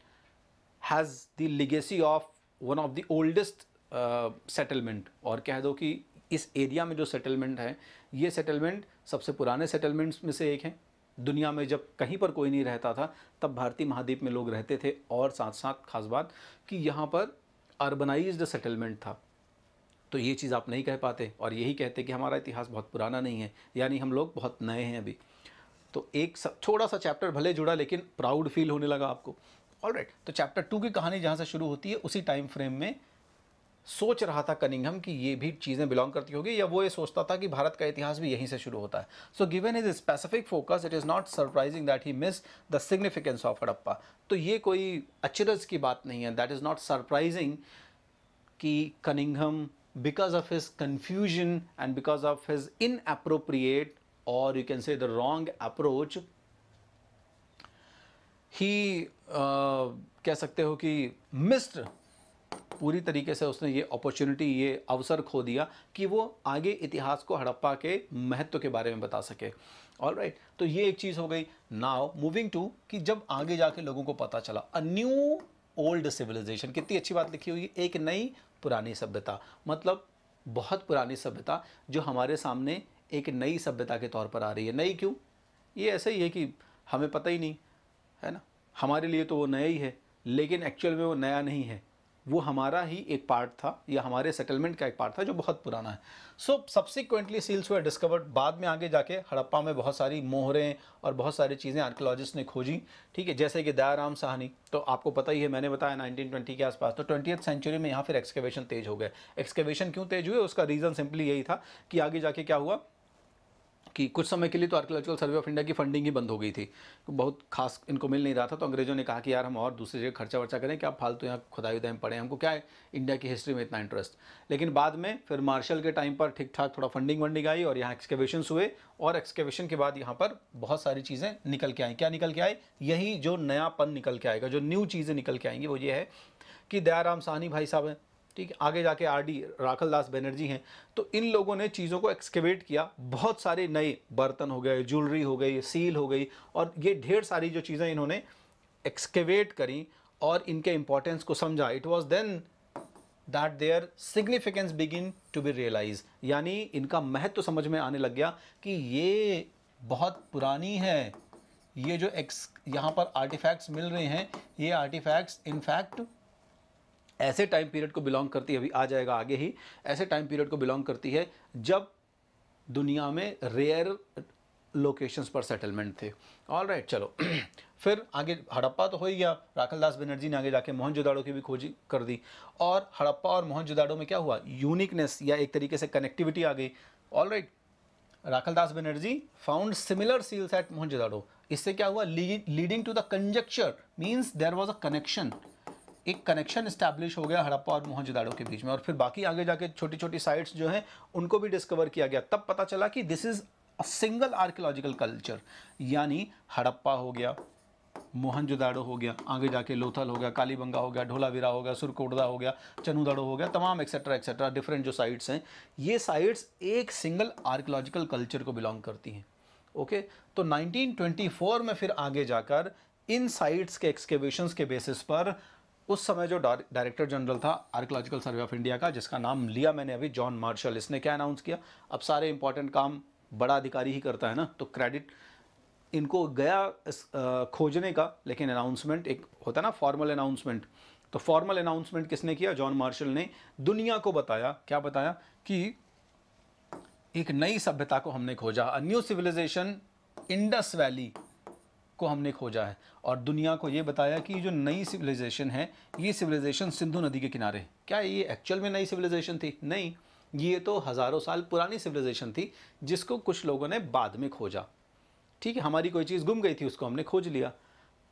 has the legacy of one of the oldest settlement और कह दो कि इस एरिया में जो सेटलमेंट है ये सेटलमेंट सबसे पुराने सेटलमेंट्स में से एक है दुनिया में जब कहीं पर कोई नहीं रहता था तब भारतीय महाद्वीप में लोग रहते थे और साथ साथ खास बात कि यहाँ पर अर्बनाइज्ड सेटलमेंट था तो ये चीज़ आप नहीं कह पाते और यही कहते कि हमारा इतिहास बहुत पुराना नहीं है यानी हम लोग बहुत नए हैं अभी तो एक सब थोड़ा सा चैप्टर भले जुड़ा लेकिन प्राउड फील होने लगा आपको ऑलराइट right. तो चैप्टर टू की कहानी जहां से शुरू होती है उसी टाइम फ्रेम में सोच रहा था कनिंगहम कि ये भी चीज़ें बिलोंग करती होगी या वो ये सोचता था कि भारत का इतिहास भी यहीं से शुरू होता है so given is specific focus it is not surprising that he miss the significance of Harappa तो ये कोई अचरज की बात नहीं है दैट इज़ नॉट सरप्राइजिंग कि Cunningham because of his confusion and because of his inappropriate और you can say the wrong approach ही कह सकते हो कि मिस्ड पूरी तरीके से उसने ये अपॉर्चुनिटी ये अवसर खो दिया कि वो आगे इतिहास को हड़प्पा के महत्व के बारे में बता सके ऑल राइट right. तो ये एक चीज़ हो गई नाव मूविंग टू कि जब आगे जाके लोगों को पता चला अ न्यू ओल्ड सिविलाइजेशन कितनी अच्छी बात लिखी हुई एक नई पुरानी सभ्यता मतलब बहुत पुरानी सभ्यता जो हमारे सामने एक नई सभ्यता के तौर पर आ रही है नई क्यों ये ऐसा ही है कि हमें पता ही नहीं है ना हमारे लिए तो वो नया ही है लेकिन एक्चुअल में वो नया नहीं है वो हमारा ही एक पार्ट था या हमारे सेटलमेंट का एक पार्ट था जो बहुत पुराना है सो सब्सिक्वेंटली सील्स हुए डिस्कवर्ड बाद में आगे जाके हड़प्पा में बहुत सारी मोहरें और बहुत सारी चीज़ें आर्कोलॉजिस्ट ने खोजी ठीक है जैसे कि दयाराम साहनी तो आपको पता ही है मैंने बताया 1920 के आसपास तो ट्वेंटी सेंचुरी में यहाँ फिर एक्सकेवेशन तेज हो गए एक्सकेवेशन क्यों तेज हुए उसका रीज़न सिंपली यही था कि आगे जाके क्या हुआ कि कुछ समय के लिए तो आर्कोलॉजिकल सर्वे ऑफ इंडिया की फंडिंग ही बंद हो गई थी तो बहुत खास इनको मिल नहीं रहा था तो अंग्रेजों ने कहा कि यार हम और दूसरी जगह खर्चा वर्चा करें कि आप फालतू यहाँ खुदाई उदाई पड़े हमको क्या है इंडिया की हिस्ट्री में इतना इंटरेस्ट लेकिन बाद में फिर मार्शल के टाइम पर ठीक ठाक थोड़ा फंडिंग वंडिंग आई और यहाँ एक्सकेवेशन हुए और एक्सकेवेशन के बाद यहाँ पर बहुत सारी चीज़ें निकल के आई क्या निकल के आई यही जो नयापन निकल के आएगा जो न्यू चीज़ें निकल के आएंगी वो ये है कि दयाराम सानी भाई साहब हैं ठीक है आगे जाके आर डी राखल दास बैनर्जी हैं तो इन लोगों ने चीज़ों को एक्सकेवेट किया बहुत सारे नए बर्तन हो गए ज्वेलरी हो गई सील हो गई और ये ढेर सारी जो चीज़ें इन्होंने एक्सकेवेट करी और इनके इम्पोर्टेंस को समझा it was then that their significance begin to be realize यानी इनका महत्व तो समझ में आने लग गया कि ये बहुत पुरानी है ये जो एक्स यहाँ पर आर्टिफैक्ट्स मिल रहे हैं ये आर्टिफैक्ट्स इनफैक्ट ऐसे टाइम पीरियड को बिलोंग करती है अभी आ जाएगा आगे ही ऐसे टाइम पीरियड को बिलोंग करती है जब दुनिया में रेयर लोकेशंस पर सेटलमेंट थे ऑल राइट right, चलो फिर आगे हड़प्पा तो हो ही गया राखल दास बनर्जी ने आगे जाके मोहनजोदाड़ो की भी खोजी कर दी और हड़प्पा और मोहनजोदाड़ो में क्या हुआ यूनिकनेस या एक तरीके से कनेक्टिविटी आ गई all right Rakhal Das Banerjee found similar seals at Mohenjodaro इससे क्या हुआ leading to the conjecture means there was a connection एक कनेक्शन इस्टेब्लिश हो गया हड़प्पा और मोहनजोदाड़ो के बीच में और फिर बाकी आगे जाके छोटी छोटी साइट्स जो हैं उनको भी डिस्कवर किया गया तब पता चला कि this is a single archaeological culture यानी हड़प्पा हो गया मोहनजोदाड़ो हो गया आगे जाके लोथल हो गया कालीबंगा हो गया ढोलावीरा हो गया सुरकोडदा हो गया चनूदाड़ो हो गया तमाम एक्सेट्रा एक्सेट्रा डिफरेंट जो साइट्स हैं ये साइट्स एक सिंगल आर्कियोलॉजिकल कल्चर को बिलोंग करती हैं ओके तो 1924 में फिर आगे जाकर इन साइट्स के एक्सकेवेशंस के बेसिस पर उस समय जो डायरेक्टर जनरल था आर्कोलॉजिकल सर्वे ऑफ इंडिया का जिसका नाम लिया मैंने अभी जॉन मार्शल इसने क्या अनाउंस किया अब सारे इंपॉर्टेंट काम बड़ा अधिकारी ही करता है ना तो क्रेडिट इनको गया इस, आ, खोजने का लेकिन अनाउंसमेंट एक होता है ना फॉर्मल अनाउंसमेंट तो फॉर्मल अनाउंसमेंट किसने किया जॉन मार्शल ने दुनिया को बताया क्या बताया कि एक नई सभ्यता को हमने खोजा a new civilization Indus valley को हमने खोजा है और दुनिया को ये बताया कि जो नई सिविलाइजेशन है ये सिविलाइजेशन सिंधु नदी के किनारे है क्या ये एक्चुअल में नई सिविलाइजेशन थी नहीं ये तो हज़ारों साल पुरानी सिविलाइजेशन थी जिसको कुछ लोगों ने बाद में खोजा ठीक है हमारी कोई चीज़ गुम गई थी उसको हमने खोज लिया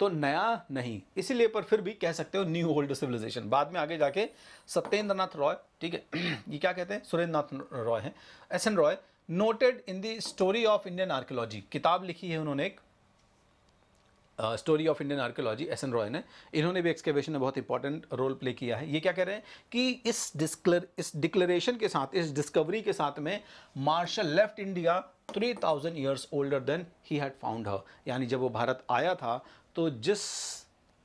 तो नया नहीं इसीलिए पर फिर भी कह सकते हो न्यू ओल्ड सिविलाइजेशन बाद में आगे जाके सत्येंद्र नाथ रॉय ठीक है ये क्या कहते हैं सुरेंद्र नाथ रॉय हैं S N Roy noted in the story of Indian archaeology किताब लिखी है उन्होंने एक story of Indian archaeology S N Roy ने इन्होंने भी एक्सकेवेशन में बहुत इंपॉर्टेंट रोल प्ले किया है ये क्या कह रहे हैं कि इस डिस्कलर इस डिक्लेरेशन के साथ इस डिस्कवरी के साथ में Marshall left India 3000 years older than he had found her यानी जब वो भारत आया था तो जिस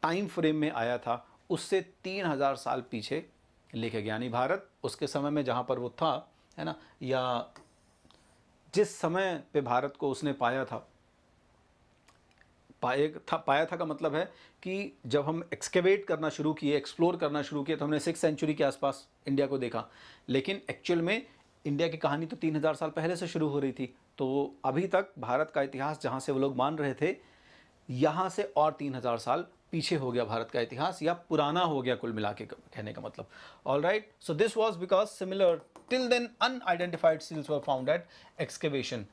टाइम फ्रेम में आया था उससे 3000 साल पीछे लेके गया यानी भारत उसके समय में जहाँ पर वो था है ना या जिस समय पे भारत को उसने पाया था पाए था पाया था का मतलब है कि जब हम एक्सकेवेट करना शुरू किए एक्सप्लोर करना शुरू किए तो हमने सिक्स सेंचुरी के आसपास इंडिया को देखा लेकिन एक्चुअल में इंडिया की कहानी तो तीन हज़ार साल पहले से शुरू हो रही थी तो अभी तक भारत का इतिहास जहाँ से वो लोग मान रहे थे यहाँ से और तीन हज़ार साल पीछे हो गया भारत का इतिहास या पुराना हो गया कुल मिला के कहने का मतलब all right so this was because similar till then unidentified seals were found at excavation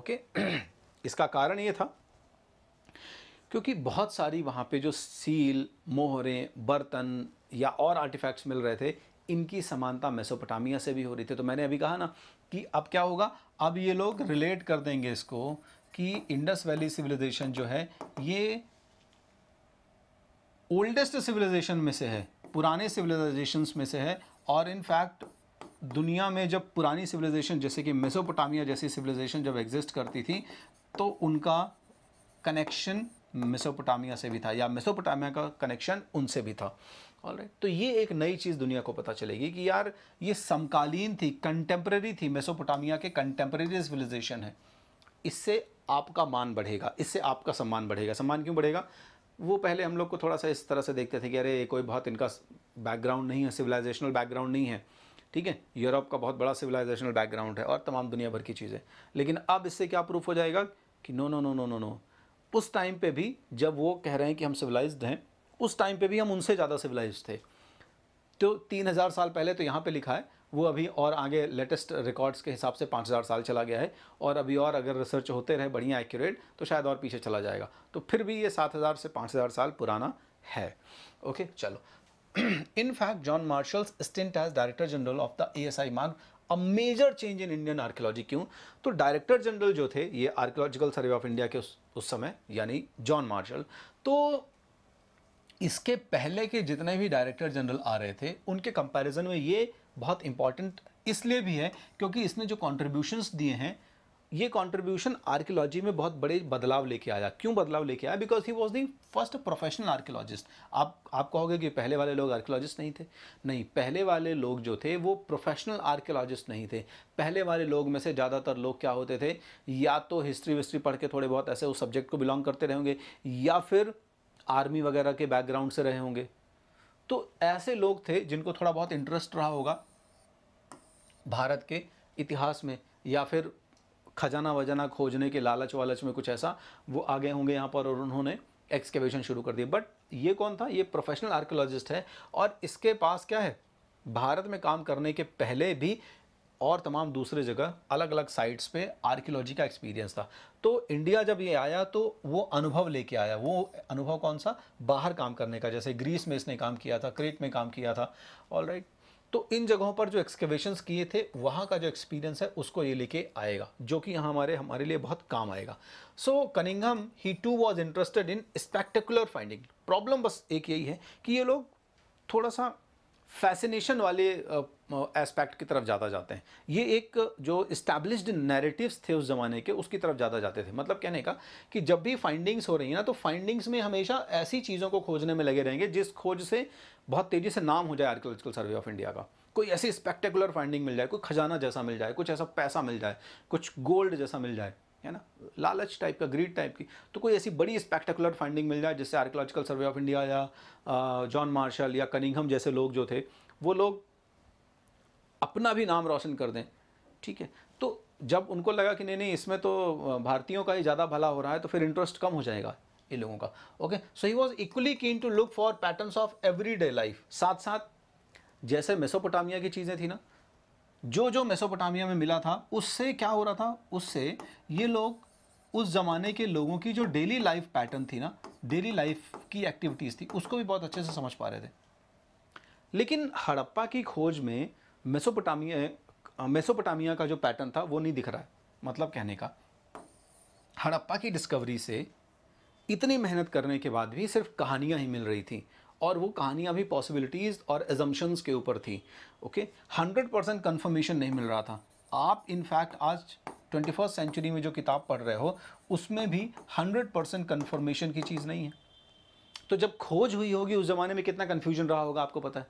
okay इसका कारण ये था क्योंकि बहुत सारी वहाँ पे जो सील मोहरें बर्तन या और आर्टिफैक्ट्स मिल रहे थे इनकी समानता मेसोपोटामिया से भी हो रही थी तो मैंने अभी कहा ना कि अब क्या होगा अब ये लोग रिलेट कर देंगे इसको कि इंडस वैली सिविलाइजेशन जो है ये ओल्डेस्ट सिविलाइजेशन में से है पुराने सिविलाइजेशंस में से है और इनफैक्ट दुनिया में जब पुरानी सिविलाइजेशन जैसे कि मेसोपोटामिया जैसी सिविलाइजेशन जब एग्जिस्ट करती थी तो उनका कनेक्शन मेसोपोटामिया से भी था या मेसोपोटामिया का कनेक्शन उनसे भी था ऑल right. तो ये एक नई चीज़ दुनिया को पता चलेगी कि यार ये समकालीन थी कंटेम्प्रेरी थी मेसोपोटामिया के कंटेम्प्रेरी सिविलाइजेशन है इससे आपका मान बढ़ेगा इससे आपका सम्मान बढ़ेगा सम्मान क्यों बढ़ेगा वो पहले हम लोग को थोड़ा सा इस तरह से देखते थे कि अरे कोई बहुत इनका बैकग्राउंड नहीं है सिविलाइजेशनल बैकग्राउंड नहीं है ठीक है यूरोप का बहुत बड़ा सिविलाइजेशनल बैकग्राउंड है और तमाम दुनिया भर की चीज़ें लेकिन अब इससे क्या प्रूफ हो जाएगा कि no no no no no no उस टाइम पे भी जब वो कह रहे हैं कि हम सिविलाइज्ड हैं उस टाइम पे भी हम उनसे ज़्यादा सिविलाइज थे तो तीन हज़ार साल पहले तो यहाँ पे लिखा है वो अभी और आगे लेटेस्ट रिकॉर्ड्स के हिसाब से पाँच हज़ार साल चला गया है और अभी और अगर रिसर्च होते रहे बढ़िया एक्यूरेट तो शायद और पीछे चला जाएगा तो फिर भी ये सात हज़ार से पाँच हज़ार साल पुराना है ओके चलो in fact John Marshall's stint as director general of the A S I marked a major change in Indian archaeology क्यों तो डायरेक्टर जनरल जो थे ये आर्कियोलॉजिकल सर्वे ऑफ इंडिया के उस उस समय यानी जॉन मार्शल तो इसके पहले के जितने भी डायरेक्टर जनरल आ रहे थे उनके कंपैरिजन में ये बहुत इंपॉर्टेंट इसलिए भी है क्योंकि इसने जो कॉन्ट्रीब्यूशंस दिए हैं ये कॉन्ट्रीब्यूशन आर्कियोलॉजी में बहुत बड़े बदलाव लेके आया क्यों बदलाव लेके आया because he was the first professional archaeologist आप आप कहोगे कि पहले वाले लोग आर्कियोलॉजिस्ट नहीं थे नहीं पहले वाले लोग जो थे वो प्रोफेशनल आर्कियोलॉजिस्ट नहीं थे पहले वाले लोग में से ज़्यादातर लोग क्या होते थे या तो हिस्ट्री विस्ट्री पढ़ के थोड़े बहुत ऐसे उस सब्जेक्ट को बिलोंग करते होंगे या फिर आर्मी वगैरह के बैकग्राउंड से रहे होंगे तो ऐसे लोग थे जिनको थोड़ा बहुत इंटरेस्ट रहा होगा भारत के इतिहास में या फिर खजाना वजाना खोजने के लालच वालच में कुछ ऐसा वो आगे होंगे यहाँ पर और उन्होंने एक्सकेवेशन शुरू कर दिया बट ये कौन था ये प्रोफेशनल आर्कोलॉजिस्ट है और इसके पास क्या है भारत में काम करने के पहले भी और तमाम दूसरे जगह अलग अलग साइट्स पे आर्कियोलॉजी का एक्सपीरियंस था तो इंडिया जब ये आया तो वो अनुभव लेके आया वो अनुभव कौन सा बाहर काम करने का जैसे ग्रीस में इसने काम किया था क्रेट में काम किया था ऑल राइट तो इन जगहों पर जो एक्सकेवेशन किए थे वहाँ का जो एक्सपीरियंस है उसको ये लेके आएगा जो कि यहाँ हमारे हमारे लिए बहुत काम आएगा so Cunningham he too was interested in spectacular finding problem बस एक यही है कि ये लोग थोड़ा सा फैसिनेशन वाले एस्पेक्ट की तरफ ज़्यादा जाते हैं ये एक जो इस्टेब्लिश्ड नैरेटिव्स थे उस ज़माने के उसकी तरफ ज़्यादा जाते थे मतलब कहने का कि जब भी फाइंडिंग्स हो रही है ना तो फाइंडिंग्स में हमेशा ऐसी चीज़ों को खोजने में लगे रहेंगे जिस खोज से बहुत तेज़ी से नाम हो जाए आर्कोलॉजिकल सर्वे ऑफ इंडिया का कोई ऐसी स्पेक्टेकुलर फाइंडिंग मिल जाए कोई खजाना जैसा मिल जाए कुछ ऐसा पैसा मिल जाए कुछ गोल्ड जैसा मिल जाए है ना लालच टाइप का ग्रीड टाइप की तो कोई ऐसी बड़ी स्पेक्टेकुलर फाइंडिंग मिल जाए जिससे आर्कोलॉजिकल सर्वे ऑफ इंडिया या जॉन मार्शल या कनिंगम जैसे लोग जो थे वो लोग अपना भी नाम रोशन कर दें ठीक है तो जब उनको लगा कि नहीं नहीं इसमें तो भारतीयों का ही ज़्यादा भला हो रहा है तो फिर इंटरेस्ट कम हो जाएगा ये लोगों का okay so he was equally keen to look for patterns of every day life साथ साथ जैसे मेसोपोटामिया की चीज़ें थी ना जो जो मेसोपोटामिया में मिला था उससे क्या हो रहा था उससे ये लोग उस ज़माने के लोगों की जो डेली लाइफ पैटर्न थी ना डेली लाइफ की एक्टिविटीज़ थी उसको भी बहुत अच्छे से समझ पा रहे थे लेकिन हड़प्पा की खोज में मेसोपोटामिया मेसोपोटामिया का जो पैटर्न था वो नहीं दिख रहा है मतलब कहने का हड़प्पा की डिस्कवरी से इतनी मेहनत करने के बाद भी सिर्फ कहानियाँ ही मिल रही थी और वो कहानियाँ भी पॉसिबिलिटीज़ और एजम्पन्स के ऊपर थी ओके हंड्रेड परसेंट कन्फर्मेशन नहीं मिल रहा था आप इनफैक्ट आज ट्वेंटी फर्स्ट सेंचुरी में जो किताब पढ़ रहे हो उसमें भी हंड्रेड परसेंट कन्फर्मेशन की चीज़ नहीं है तो जब खोज हुई होगी उस ज़माने में कितना कन्फ्यूजन रहा होगा आपको पता है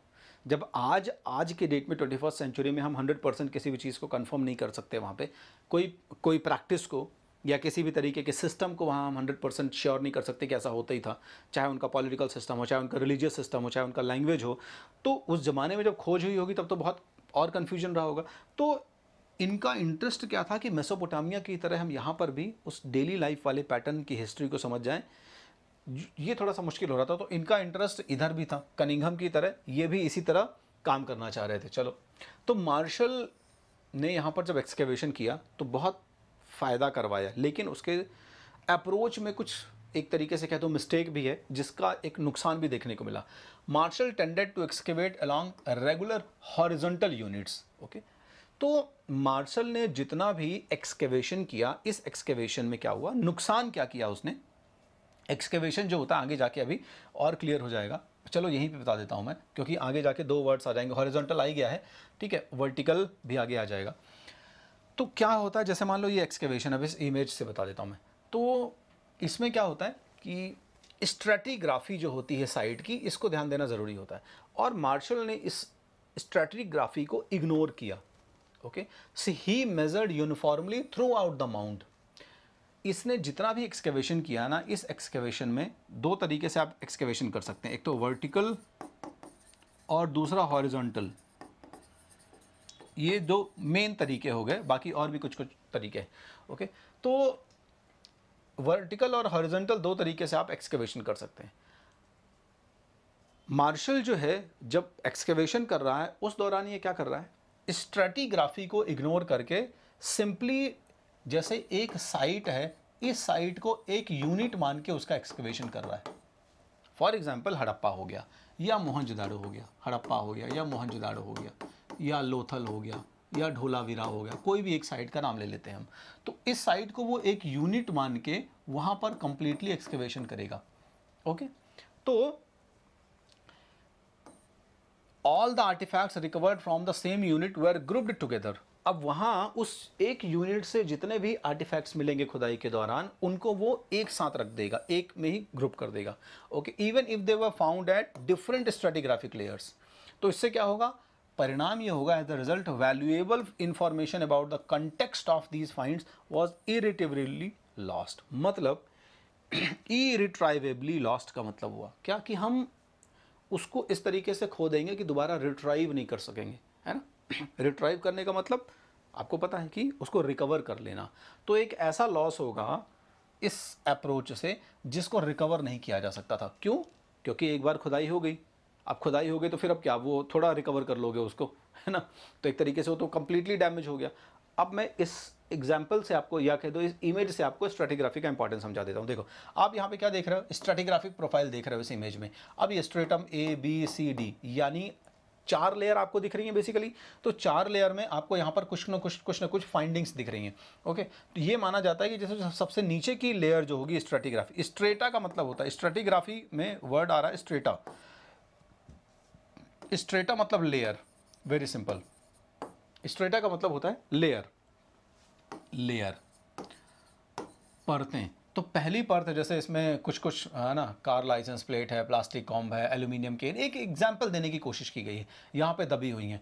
जब आज आज के डेट में ट्वेंटी फर्स्ट सेंचुरी में हम हंड्रेड परसेंट किसी भी चीज़ को कन्फर्म नहीं कर सकते वहाँ पर कोई कोई प्रैक्टिस को या किसी भी तरीके के सिस्टम को वहाँ हम हंड्रेड परसेंट श्योर नहीं कर सकते कि ऐसा होता ही था चाहे उनका पॉलिटिकल सिस्टम हो चाहे उनका रिलीजियस सिस्टम हो चाहे उनका लैंग्वेज हो तो उस ज़माने में जब खोज हुई होगी तब तो बहुत और कन्फ्यूजन रहा होगा तो इनका इंटरेस्ट क्या था कि मेसोपोटामिया की तरह हम यहाँ पर भी उस डेली लाइफ वाले पैटर्न की हिस्ट्री को समझ जाएँ ये थोड़ा सा मुश्किल हो रहा था तो इनका इंटरेस्ट इधर भी था कनिंगम की तरह ये भी इसी तरह काम करना चाह रहे थे चलो तो मार्शल ने यहाँ पर जब एक्सकेवेशन किया तो बहुत फ़ायदा करवाया लेकिन उसके अप्रोच में कुछ एक तरीके से कहते हो मिस्टेक भी है जिसका एक नुकसान भी देखने को मिला Marshall tended to excavate along regular horizontal units okay तो मार्शल ने जितना भी एक्सकेवेशन किया इस एक्सकेवेशन में क्या हुआ नुकसान क्या किया उसने एक्सकेवेशन जो होता है आगे जाके अभी और क्लियर हो जाएगा चलो यहीं पे बता देता हूँ मैं क्योंकि आगे जाके दो वर्ड्स आ जाएंगे हॉरिजॉन्टल आ ही गया है ठीक है वर्टिकल भी आगे आ जाएगा तो क्या होता है जैसे मान लो ये एक्सकेवेशन अब इस इमेज से बता देता हूँ मैं तो इसमें क्या होता है कि स्ट्रेटीग्राफी जो होती है साइट की इसको ध्यान देना ज़रूरी होता है और मार्शल ने इस स्ट्रेटिग्राफी को इग्नोर किया okay see he measured uniformly throughout the mound इसने जितना भी एक्सकेवेशन किया ना इस एक्सकेवेशन में दो तरीके से आप एक्सकेवेशन कर सकते हैं एक तो वर्टिकल और दूसरा हॉरिजॉन्टल ये दो मेन तरीके हो गए बाकी और भी कुछ कुछ तरीके हैं ओके तो वर्टिकल और हॉरिजॉन्टल दो तरीके से आप एक्सकेवेशन कर सकते हैं मार्शल जो है जब एक्सकेवेशन कर रहा है उस दौरान ये क्या कर रहा है स्ट्रेटीग्राफी को इग्नोर करके सिंपली जैसे एक साइट है इस साइट को एक यूनिट मान के उसका एक्सकवेशन कर रहा है फॉर एग्जाम्पल हड़प्पा हो गया या मोहनजोदाड़ो हो गया हड़प्पा हो गया या मोहनजोदाड़ो हो गया या लोथल हो गया या ढोलावीरा हो गया कोई भी एक साइट का नाम ले लेते हैं हम तो इस साइट को वो एक यूनिट मान के वहां पर कंप्लीटली एक्सकवेशन करेगा ओके तो all the artefacts recovered from the same unit were grouped together अब वहाँ उस एक यूनिट से जितने भी आर्टिफैक्ट्स मिलेंगे खुदाई के दौरान उनको वो एक साथ रख देगा एक में ही ग्रुप कर देगा okay even if they were found at different stratigraphic layers तो इससे क्या होगा परिणाम ये होगा as the result valuable information about the context of these find was irretrievably lost मतलब इरिट्राइवेबली लॉस्ट का मतलब हुआ क्या कि हम उसको इस तरीके से खो देंगे कि दोबारा रिट्राइव नहीं कर सकेंगे है ना रिट्राइव करने का मतलब आपको पता है कि उसको रिकवर कर लेना तो एक ऐसा लॉस होगा इस अप्रोच से जिसको रिकवर नहीं किया जा सकता था क्यों क्योंकि एक बार खुदाई हो गई अब खुदाई हो गई तो फिर अब क्या वो थोड़ा रिकवर कर लोगे उसको है ना तो एक तरीके से वो तो कम्प्लीटली डैमेज हो गया अब मैं इस एग्जाम्पल से आपको या कह दो इस इमेज से आपको स्ट्रेटिग्राफी का इंपॉर्टेंस समझा देता हूँ देखो आप यहाँ पे क्या देख रहे हो स्ट्रेटिग्राफिक प्रोफाइल देख रहे हो इस इमेज में अब ये stratum A B C D यानी चार लेयर आपको दिख रही है बेसिकली तो चार लेयर में आपको यहाँ पर कुछ ना कुछ कुछ ना कुछ फाइंडिंग्स दिख रही हैं ओके तो ये माना जाता है कि जैसे सबसे नीचे की लेयर जो होगी स्ट्रेटिग्राफी स्ट्रेटा का मतलब होता है स्ट्रेटिग्राफी में वर्ड आ रहा है स्ट्रेटा स्ट्रेटा मतलब लेयर वेरी सिंपल स्ट्रेटा का मतलब होता है लेयर लेयर परतें तो पहली परत तो जैसे इसमें कुछ कुछ है ना कार लाइसेंस प्लेट है प्लास्टिक कॉम्ब है एल्यूमिनियम केन एक एग्जाम्पल देने की कोशिश की गई है यहाँ पर दबी हुई हैं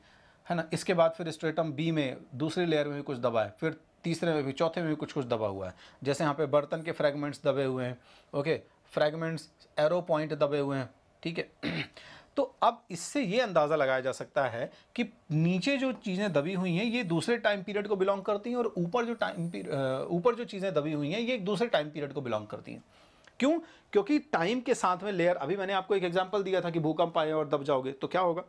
है ना इसके बाद फिर स्ट्रेटम बी में दूसरी लेयर में भी कुछ दबा है फिर तीसरे में भी चौथे में भी कुछ कुछ दबा हुआ है जैसे यहाँ पे बर्तन के फ्रैगमेंट्स दबे हुए हैं ओके फ्रेगमेंट्स एरो पॉइंट दबे हुए हैं ठीक है तो अब इससे ये अंदाज़ा लगाया जा सकता है कि नीचे जो चीज़ें दबी हुई हैं ये दूसरे टाइम पीरियड को बिलोंग करती हैं और ऊपर जो टाइम ऊपर जो चीज़ें दबी हुई हैं ये एक दूसरे टाइम पीरियड को बिलोंग करती हैं क्यों क्योंकि टाइम के साथ में लेयर अभी मैंने आपको एक एग्जाम्पल दिया था कि भूकंप आए और दब जाओगे तो क्या होगा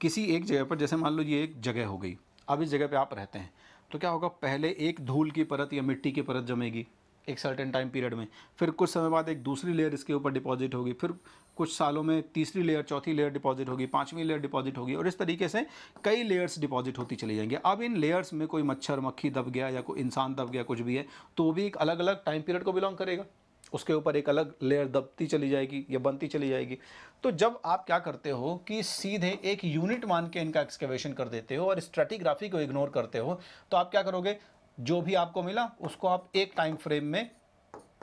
किसी एक जगह पर जैसे मान लो ये एक जगह हो गई अब इस जगह पर आप रहते हैं तो क्या होगा पहले एक धूल की परत या मिट्टी की परत जमेगी एक सर्टेन टाइम पीरियड में फिर कुछ समय बाद एक दूसरी लेयर इसके ऊपर डिपॉजिट होगी फिर कुछ सालों में तीसरी लेयर चौथी लेयर डिपॉजिट होगी पांचवी लेयर डिपॉजिट होगी और इस तरीके से कई लेयर्स डिपॉजिट होती चली जाएंगे अब इन लेयर्स में कोई मच्छर मक्खी दब गया या कोई इंसान दब गया कुछ भी है तो वो भी एक अलग अलग टाइम पीरियड को बिलोंग करेगा उसके ऊपर एक अलग लेयर दबती चली जाएगी या बनती चली जाएगी तो जब आप क्या करते हो कि सीधे एक यूनिट मान के इनका एक्सकेवेशन कर देते हो और स्ट्रेटिग्राफी को इग्नोर करते हो तो आप क्या करोगे जो भी आपको मिला उसको आप एक टाइम फ्रेम में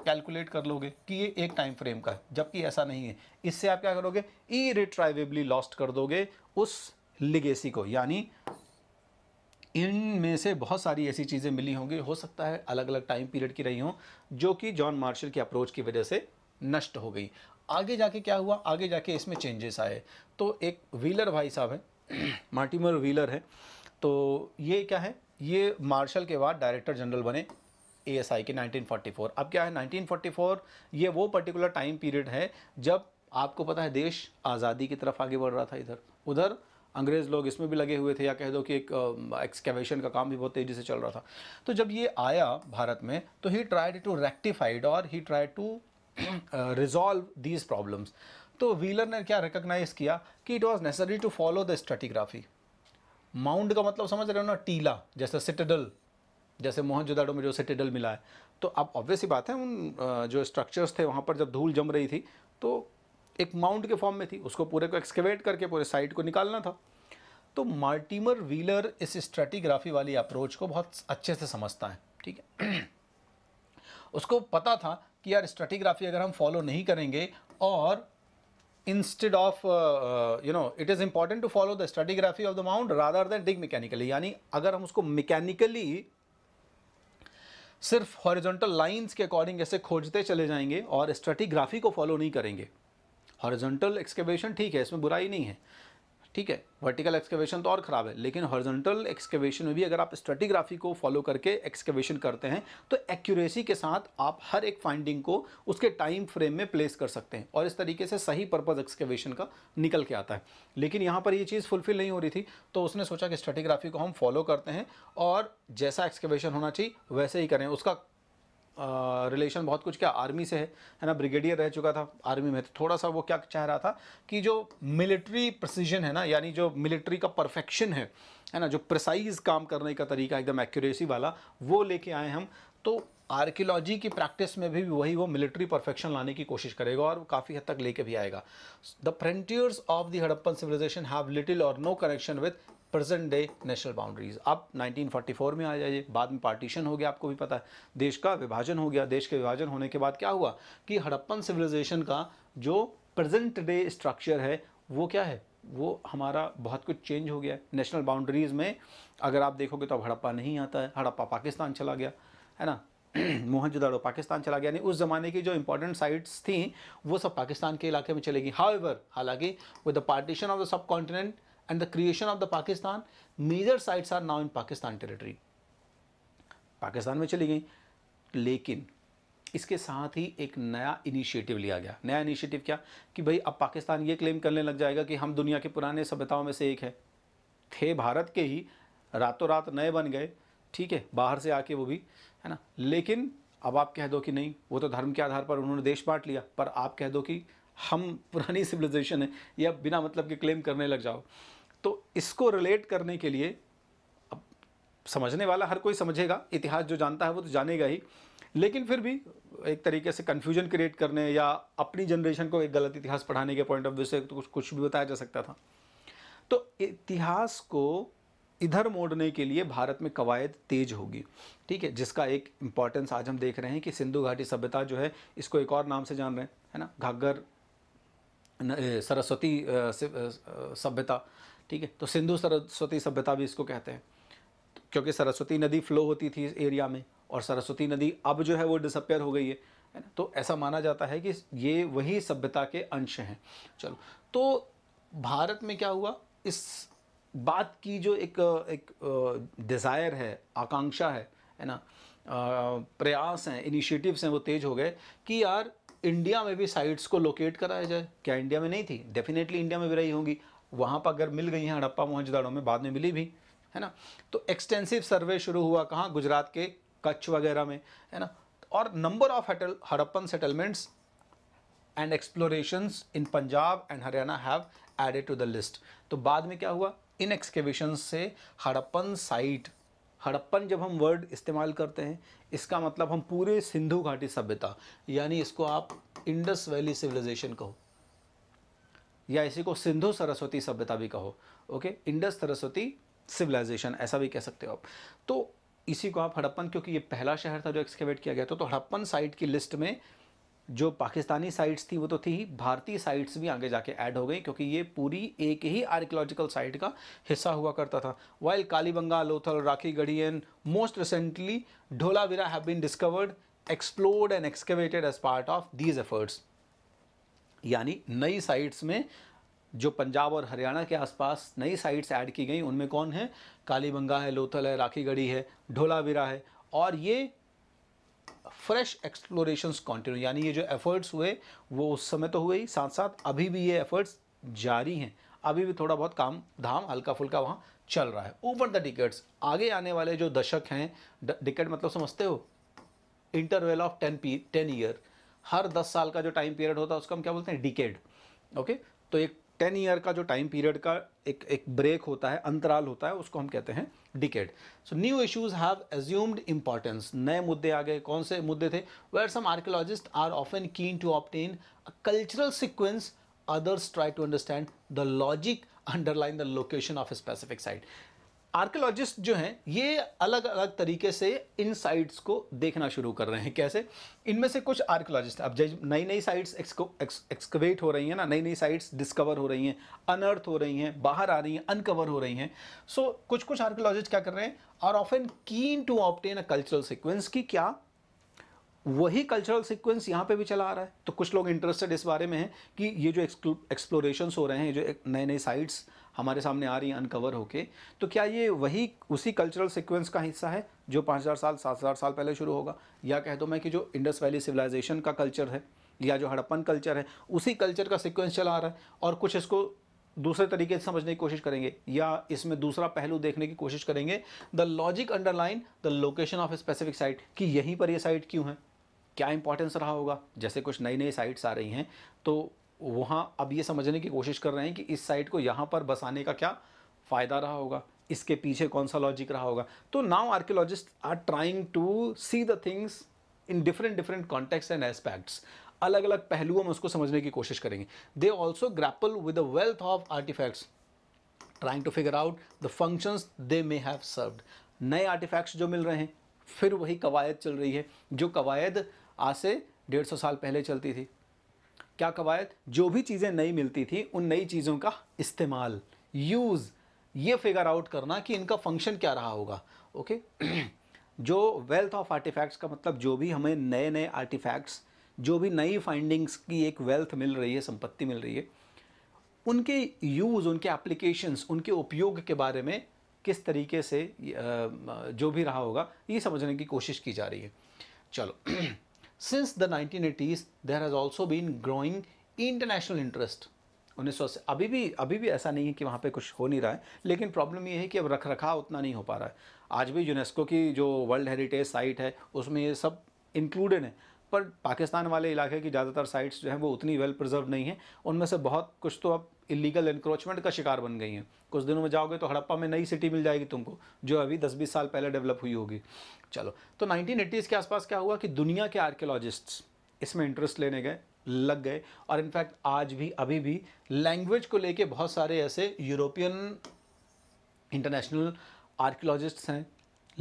कैलकुलेट कर लोगे कि ये एक टाइम फ्रेम का है जबकि ऐसा नहीं है इससे आप क्या करोगे ई रिट्राइवेबली लॉस्ट कर दोगे उस लिगेसी को यानी में से बहुत सारी ऐसी चीज़ें मिली होंगी हो सकता है अलग अलग टाइम पीरियड की रही हों जो कि जॉन मार्शल की अप्रोच की वजह से नष्ट हो गई आगे जाके क्या हुआ आगे जाके इसमें चेंजेस आए तो एक व्हीलर भाई साहब है मार्टिमर व्हीलर है तो ये क्या है ये मार्शल के बाद डायरेक्टर जनरल बने एएसआई के 1944 अब क्या है 1944 ये वो पर्टिकुलर टाइम पीरियड है जब आपको पता है देश आज़ादी की तरफ आगे बढ़ रहा था इधर उधर अंग्रेज़ लोग इसमें भी लगे हुए थे या कह दो कि एक एक्सकेवेशन का काम भी बहुत तेज़ी से चल रहा था तो जब ये आया भारत में तो ही ट्राइड टू रेक्टिफाइड और he tried to resolve these problems तो व्हीलर ने क्या रिकग्नाइज किया कि it was necessary to follow the stratigraphy mound का मतलब समझ रहे हो ना टीला जैसे सिटेडल जैसे मोहनजोदाड़ो में जो सिटेडल मिला है तो अब ऑब्वियस ही बात है उन जो स्ट्रक्चर्स थे वहाँ पर जब धूल जम रही थी तो एक माउंट के फॉर्म में थी उसको पूरे को एक्सकेवेट करके पूरे साइट को निकालना था तो मार्टिमर व्हीलर इस स्ट्रेटिग्राफी वाली अप्रोच को बहुत अच्छे से समझता है ठीक है उसको पता था कि यार स्ट्रेटिग्राफी अगर हम फॉलो नहीं करेंगे और instead of uh, you know it is important to follow the stratigraphy of the mound rather than dig mechanically यानी अगर हम उसको mechanically सिर्फ हॉरिजॉन्टल लाइंस के अकॉर्डिंग ऐसे खोजते चले जाएंगे और स्ट्रेटिग्राफी को फॉलो नहीं करेंगे हॉरिजॉन्टल एक्सकेवेशन ठीक है इसमें बुराई नहीं है ठीक है वर्टिकल एक्सकेवेशन तो और ख़राब है लेकिन हॉर्जेंटल एक्सकेवेशन में भी अगर आप स्ट्रेटिग्राफी को फॉलो करके एक्सकेवेशन करते हैं तो एक्यूरेसी के साथ आप हर एक फाइंडिंग को उसके टाइम फ्रेम में प्लेस कर सकते हैं और इस तरीके से सही पर्पज़ एक्सकेवेशन का निकल के आता है लेकिन यहाँ पर ये चीज़ फुलफिल नहीं हो रही थी तो उसने सोचा कि स्ट्रेटिग्राफी को हम फॉलो करते हैं और जैसा एक्सकेवेशन होना चाहिए वैसे ही करें उसका रिलेशन बहुत कुछ क्या आर्मी से है है ना ब्रिगेडियर रह चुका था आर्मी में तो थोड़ा सा वो क्या चाह रहा था कि जो मिलिट्री प्रसिजन है ना यानी जो मिलिट्री का परफेक्शन है है ना जो प्रसाइज काम करने का तरीका एकदम एक्यूरेसी वाला वो लेके आए हम तो आर्कियोलॉजी की प्रैक्टिस में भी वही वो मिलिट्री परफेक्शन लाने की कोशिश करेगा और काफ़ी हद तक लेके भी आएगा the frontiers of the Harappan civilization have little or no connection with present day national boundaries अब 1944 में आ जाइए बाद में पार्टीशन हो गया आपको भी पता है देश का विभाजन हो गया देश के विभाजन होने के बाद क्या हुआ कि हड़प्पन सिविलाइजेशन का जो प्रेजेंट डे स्ट्रक्चर है वो क्या है वो हमारा बहुत कुछ चेंज हो गया है नेशनल बाउंड्रीज़ में अगर आप देखोगे तो अब हड़प्पा नहीं आता है हड़प्पा पाकिस्तान चला गया है ना मोहनजोदाड़ो पाकिस्तान चला गया यानी उस ज़माने की जो इंपॉर्टेंट साइट्स थी वो सब पाकिस्तान के इलाके में चलेगी हाउ एवर हालांकि with the partition of the subcontinent and the creation of the Pakistan, major sites are now in Pakistan territory. Pakistan में चली गई लेकिन इसके साथ ही एक नया इनिशिएटिव लिया गया नया इनिशिएटिव क्या कि भाई अब पाकिस्तान ये क्लेम करने लग जाएगा कि हम दुनिया के पुराने सभ्यताओं में से एक है थे भारत के ही रातों रात नए बन गए ठीक है बाहर से आके वो भी है ना लेकिन अब आप कह दो कि नहीं वो तो धर्म के आधार पर उन्होंने देश बांट लिया पर आप कह दो कि हम पुरानी सिविलाइजेशन है या बिना मतलब के क्लेम करने लग जाओ तो इसको रिलेट करने के लिए अब समझने वाला हर कोई समझेगा इतिहास जो जानता है वो तो जानेगा ही लेकिन फिर भी एक तरीके से कन्फ्यूजन क्रिएट करने या अपनी जनरेशन को एक गलत इतिहास पढ़ाने के पॉइंट ऑफ व्यू से तो कुछ कुछ भी बताया जा सकता था तो इतिहास को इधर मोड़ने के लिए भारत में कवायद तेज होगी ठीक है जिसका एक इम्पॉर्टेंस आज हम देख रहे हैं कि सिंधु घाटी सभ्यता जो है इसको एक और नाम से जान रहे हैं है ना घाघर सरस्वती सभ्यता ठीक है तो सिंधु सरस्वती सभ्यता भी इसको कहते हैं क्योंकि सरस्वती नदी फ्लो होती थी इस एरिया में और सरस्वती नदी अब जो है वो डिसअपेयर हो गई है है ना तो ऐसा माना जाता है कि ये वही सभ्यता के अंश हैं चलो तो भारत में क्या हुआ इस बात की जो एक एक डिज़ायर है आकांक्षा है है ना प्रयास हैं इनिशिएटिव्स हैं वो तेज हो गए कि यार इंडिया में भी साइट्स को लोकेट कराया जाए क्या इंडिया में नहीं थी डेफिनेटली इंडिया में भी रही होंगी वहाँ पर अगर मिल गई हैं हड़प्पा मोहनजोदाड़ो में बाद में मिली भी है ना तो एक्सटेंसिव सर्वे शुरू हुआ कहाँ गुजरात के कच्छ वगैरह में है ना और नंबर ऑफ हटल Harappan settlements and explorations in Punjab and Haryana have added to the list तो बाद में क्या हुआ इन एक्सकेवेशन से हड़प्पन साइट हड़प्पन जब हम वर्ड इस्तेमाल करते हैं इसका मतलब हम पूरे सिंधु घाटी सभ्यता यानी इसको आप इंडस वैली सिविलाइजेशन कहो या इसी को सिंधु सरस्वती सभ्यता भी कहो ओके इंडस सरस्वती सिविलाइजेशन ऐसा भी कह सकते हो आप तो इसी को आप हड़प्पन क्योंकि ये पहला शहर था जो एक्सकेवेट किया गया था तो हड़प्पन साइट की लिस्ट में जो पाकिस्तानी साइट्स थी वो तो थी ही भारतीय साइट्स भी आगे जाके ऐड हो गई क्योंकि ये पूरी एक ही आर्कियोलॉजिकल साइट का हिस्सा हुआ करता था while Kalibangan Lothal Rakhigarhi and most recently Dholavira have been discovered explored and excavated as part of these efforts यानी नई साइट्स में जो पंजाब और हरियाणा के आसपास नई साइट्स ऐड की गई उनमें कौन है कालीबंगा है लोथल है राखीगढ़ी है ढोलावीरा है और ये फ्रेश एक्सप्लोरेशंस कंटिन्यू यानी ये जो एफर्ट्स हुए वो उस समय तो हुए ही साथ साथ अभी भी ये एफर्ट्स जारी हैं अभी भी थोड़ा बहुत काम धाम हल्का फुल्का वहाँ चल रहा है ओवर द टिकट्स आगे आने वाले जो दशक हैं टिकट मतलब समझते हो इंटरवेल ऑफ टेन पी टेन ईयर हर दस साल का जो टाइम पीरियड होता है उसको हम क्या बोलते हैं डिकेड ओके तो एक टेन ईयर का जो टाइम पीरियड का एक एक ब्रेक होता है अंतराल होता है उसको हम कहते हैं decade so new issues have assumed importance नए मुद्दे आ गए कौन से मुद्दे थे where some archaeologists are often keen to obtain a cultural sequence others try to understand the logic underline the location of a specific site archaeologist जो हैं ये अलग अलग तरीके से इन साइट्स को देखना शुरू कर रहे हैं कैसे इनमें से कुछ आर्कियोलॉजिस्ट अब जज नई नई साइट्स एक्सकवेट हो रही हैं ना नई नई साइट्स डिस्कवर हो रही हैं अनअर्थ हो रही हैं बाहर आ रही हैं अनकवर हो रही हैं सो so, कुछ कुछ आर्कियोलॉजिस्ट क्या कर रहे हैं और an keen to obtain a cultural sequence की क्या वही कल्चरल सीक्वेंस यहाँ पे भी चला आ रहा है तो कुछ लोग इंटरेस्टेड इस बारे में हैं कि ये जो एक्सप्लोरेशंस हो रहे हैं जो नए नए साइट्स हमारे सामने आ रही हैं अनकवर होके तो क्या ये वही उसी कल्चरल सिक्वेंस का हिस्सा है जो पाँच हज़ार साल सात हज़ार साल पहले शुरू होगा या कह दो मैं कि जो इंडस वैली सिविलाइजेशन का कल्चर है या जो हड़प्पन कल्चर है उसी कल्चर का सिक्वेंस चला आ रहा है और कुछ इसको दूसरे तरीके से समझने की कोशिश करेंगे या इसमें दूसरा पहलू देखने की कोशिश करेंगे the logic underline the location of specific site कि यहीं पर ये साइट क्यों है क्या इंपॉर्टेंस रहा होगा जैसे कुछ नई नई साइट्स आ रही हैं तो वहाँ अब ये समझने की कोशिश कर रहे हैं कि इस साइड को यहाँ पर बसाने का क्या फ़ायदा रहा होगा इसके पीछे कौन सा लॉजिक रहा होगा तो now archaeologists are trying to see the things in different different context and aspects अलग अलग पहलुओं में उसको समझने की कोशिश करेंगे they also grapple with the wealth of artefacts trying to figure out the functions they may have served नए आर्टिफैक्ट्स जो मिल रहे हैं फिर वही कवायद चल रही है जो कवायद आज से डेढ़ सौ साल पहले चलती थी क्या कवायद जो भी चीज़ें नई मिलती थी उन नई चीज़ों का इस्तेमाल यूज़ ये फिगर आउट करना कि इनका फंक्शन क्या रहा होगा ओके जो वेल्थ ऑफ आर्टिफैक्ट्स का मतलब जो भी हमें नए नए आर्टिफैक्ट्स जो भी नई फाइंडिंग्स की एक वेल्थ मिल रही है संपत्ति मिल रही है उनके यूज़ उनके एप्लीकेशंस उनके उपयोग के बारे में किस तरीके से जो भी रहा होगा ये समझने की कोशिश की जा रही है चलो since the 1980s there has also been growing international interest सौ अस्सी अभी भी अभी भी ऐसा नहीं है कि वहाँ पे कुछ हो नहीं रहा है लेकिन प्रॉब्लम ये है कि अब रख रखाव उतना नहीं हो पा रहा है आज भी यूनेस्को की जो वर्ल्ड हेरिटेज साइट है उसमें ये सब इंक्लूडेड है पर पाकिस्तान वाले इलाके की ज़्यादातर साइट्स जो हैं वो उतनी वेल प्रिजर्व नहीं हैं उनमें से बहुत कुछ तो अब इलीगल इंक्रोचमेंट का शिकार बन गई हैं कुछ दिनों में जाओगे तो हड़प्पा में नई सिटी मिल जाएगी तुमको जो अभी दस बीस साल पहले डेवलप हुई होगी चलो तो नाइनटीन के आसपास क्या हुआ कि दुनिया के आर्कियोलॉजिस्ट्स इसमें इंटरेस्ट लेने गए लग गए और इनफैक्ट आज भी अभी भी लैंग्वेज को लेके बहुत सारे ऐसे यूरोपियन इंटरनेशनल आर्कियोलॉजिस्ट्स हैं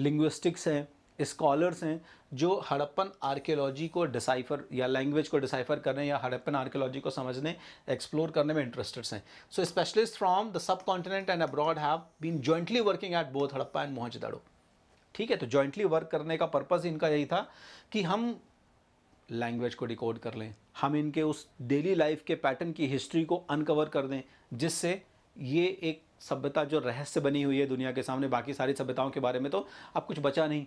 लिंग्विस्टिक्स हैं स्कॉलर्स हैं जो हड़प्पन आर्कियोलॉजी को डिसाइफर या लैंग्वेज को डिसाइफर करने या हड़प्पन आर्कियोलॉजी को समझने एक्सप्लोर करने में इंटरेस्टेड हैं so specialist from the subcontinent and abroad have been jointly working at both Harappa and Mohenjodaro ठीक है तो जॉइंटली वर्क करने का पर्पज़ इनका यही था कि हम लैंग्वेज को रिकॉर्ड कर लें हम इनके उस डेली लाइफ के पैटर्न की हिस्ट्री को अनकवर कर दें जिससे ये एक सभ्यता जो रहस्य बनी हुई है दुनिया के सामने बाकी सारी सभ्यताओं के बारे में तो अब कुछ बचा नहीं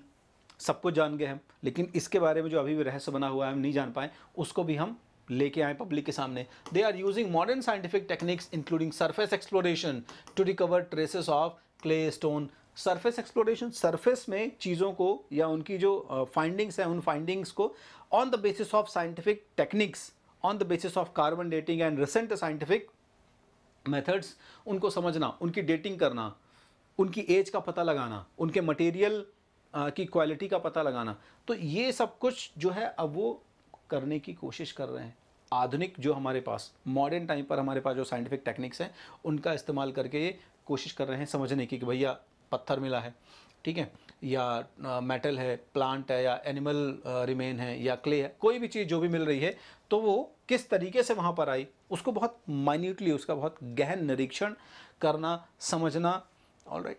सब कुछ जान गए हम लेकिन इसके बारे में जो अभी भी रहस्य बना हुआ है हम नहीं जान पाए उसको भी हम लेके आए पब्लिक के सामने they are using modern scientific techniques including surface exploration to recover traces of clay stone surface exploration surface में चीज़ों को या उनकी जो फाइंडिंग्स हैं उन फाइंडिंग्स को on the basis of scientific techniques on the basis of carbon dating and recent scientific methods उनको समझना उनकी डेटिंग करना उनकी एज का पता लगाना उनके मटेरियल की क्वालिटी का पता लगाना तो ये सब कुछ जो है अब वो करने की कोशिश कर रहे हैं आधुनिक जो हमारे पास मॉडर्न टाइम पर हमारे पास जो साइंटिफिक टेक्निक्स हैं उनका इस्तेमाल करके ये कोशिश कर रहे हैं समझने की कि भैया पत्थर मिला है ठीक है या मेटल है प्लांट है या एनिमल रिमेन है या क्ले है कोई भी चीज़ जो भी मिल रही है तो वो किस तरीके से वहाँ पर आई उसको बहुत माइन्यूटली उसका बहुत गहन निरीक्षण करना समझना ऑल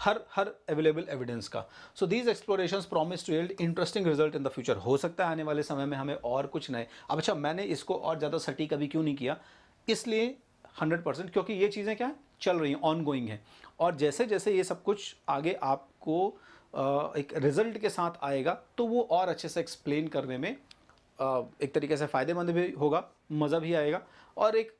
हर हर अवेलेबल एविडेंस का so these exploration promise to yield interesting result in the future हो सकता है आने वाले समय में हमें और कुछ नए अब अच्छा मैंने इसको और ज़्यादा सटीक अभी क्यों नहीं किया इसलिए हंड्रेड परसेंट क्योंकि ये चीज़ें क्या चल रही हैं ऑन गोइंग हैं और जैसे जैसे ये सब कुछ आगे आपको एक रिजल्ट के साथ आएगा तो वो और अच्छे से एक्सप्लेन करने में एक तरीके से फ़ायदेमंद भी होगा मज़ा भी आएगा और एक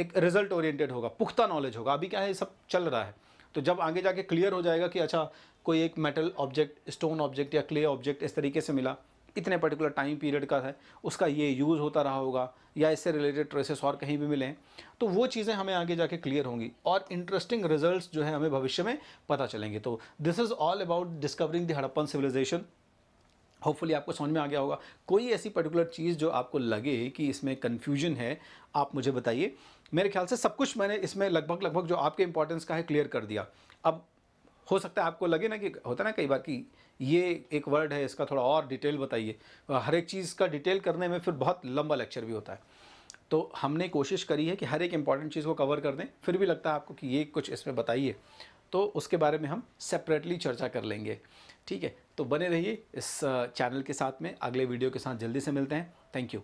एक रिजल्ट ओरिएंटेड होगा पुख्ता नॉलेज होगा अभी क्या है ये सब चल रहा है तो जब आगे जाके क्लियर हो जाएगा कि अच्छा कोई एक मेटल ऑब्जेक्ट स्टोन ऑब्जेक्ट या क्ले ऑब्जेक्ट इस तरीके से मिला इतने पर्टिकुलर टाइम पीरियड का है उसका ये यूज़ होता रहा होगा या इससे रिलेटेड ट्रेसेस और कहीं भी मिले हैं तो वो चीज़ें हमें आगे जाके क्लियर होंगी और इंटरेस्टिंग रिजल्ट्स जो है हमें भविष्य में पता चलेंगे तो this is all about discovering the Harappan civilization hopefully आपको समझ में आ गया होगा कोई ऐसी पर्टिकुलर चीज़ जो आपको लगे कि इसमें कन्फ्यूजन है आप मुझे बताइए मेरे ख्याल से सब कुछ मैंने इसमें लगभग लगभग जो आपके इंपॉर्टेंस का है क्लियर कर दिया अब हो सकता है आपको लगे ना कि होता ना कई बार कि ये एक वर्ड है इसका थोड़ा और डिटेल बताइए हर एक चीज़ का डिटेल करने में फिर बहुत लंबा लेक्चर भी होता है तो हमने कोशिश करी है कि हर एक इंपॉर्टेंट चीज़ को कवर कर दें फिर भी लगता है आपको कि ये कुछ इसमें बताइए तो उसके बारे में हम सेपरेटली चर्चा कर लेंगे ठीक है तो बने रहिए इस चैनल के साथ में अगले वीडियो के साथ जल्दी से मिलते हैं थैंक यू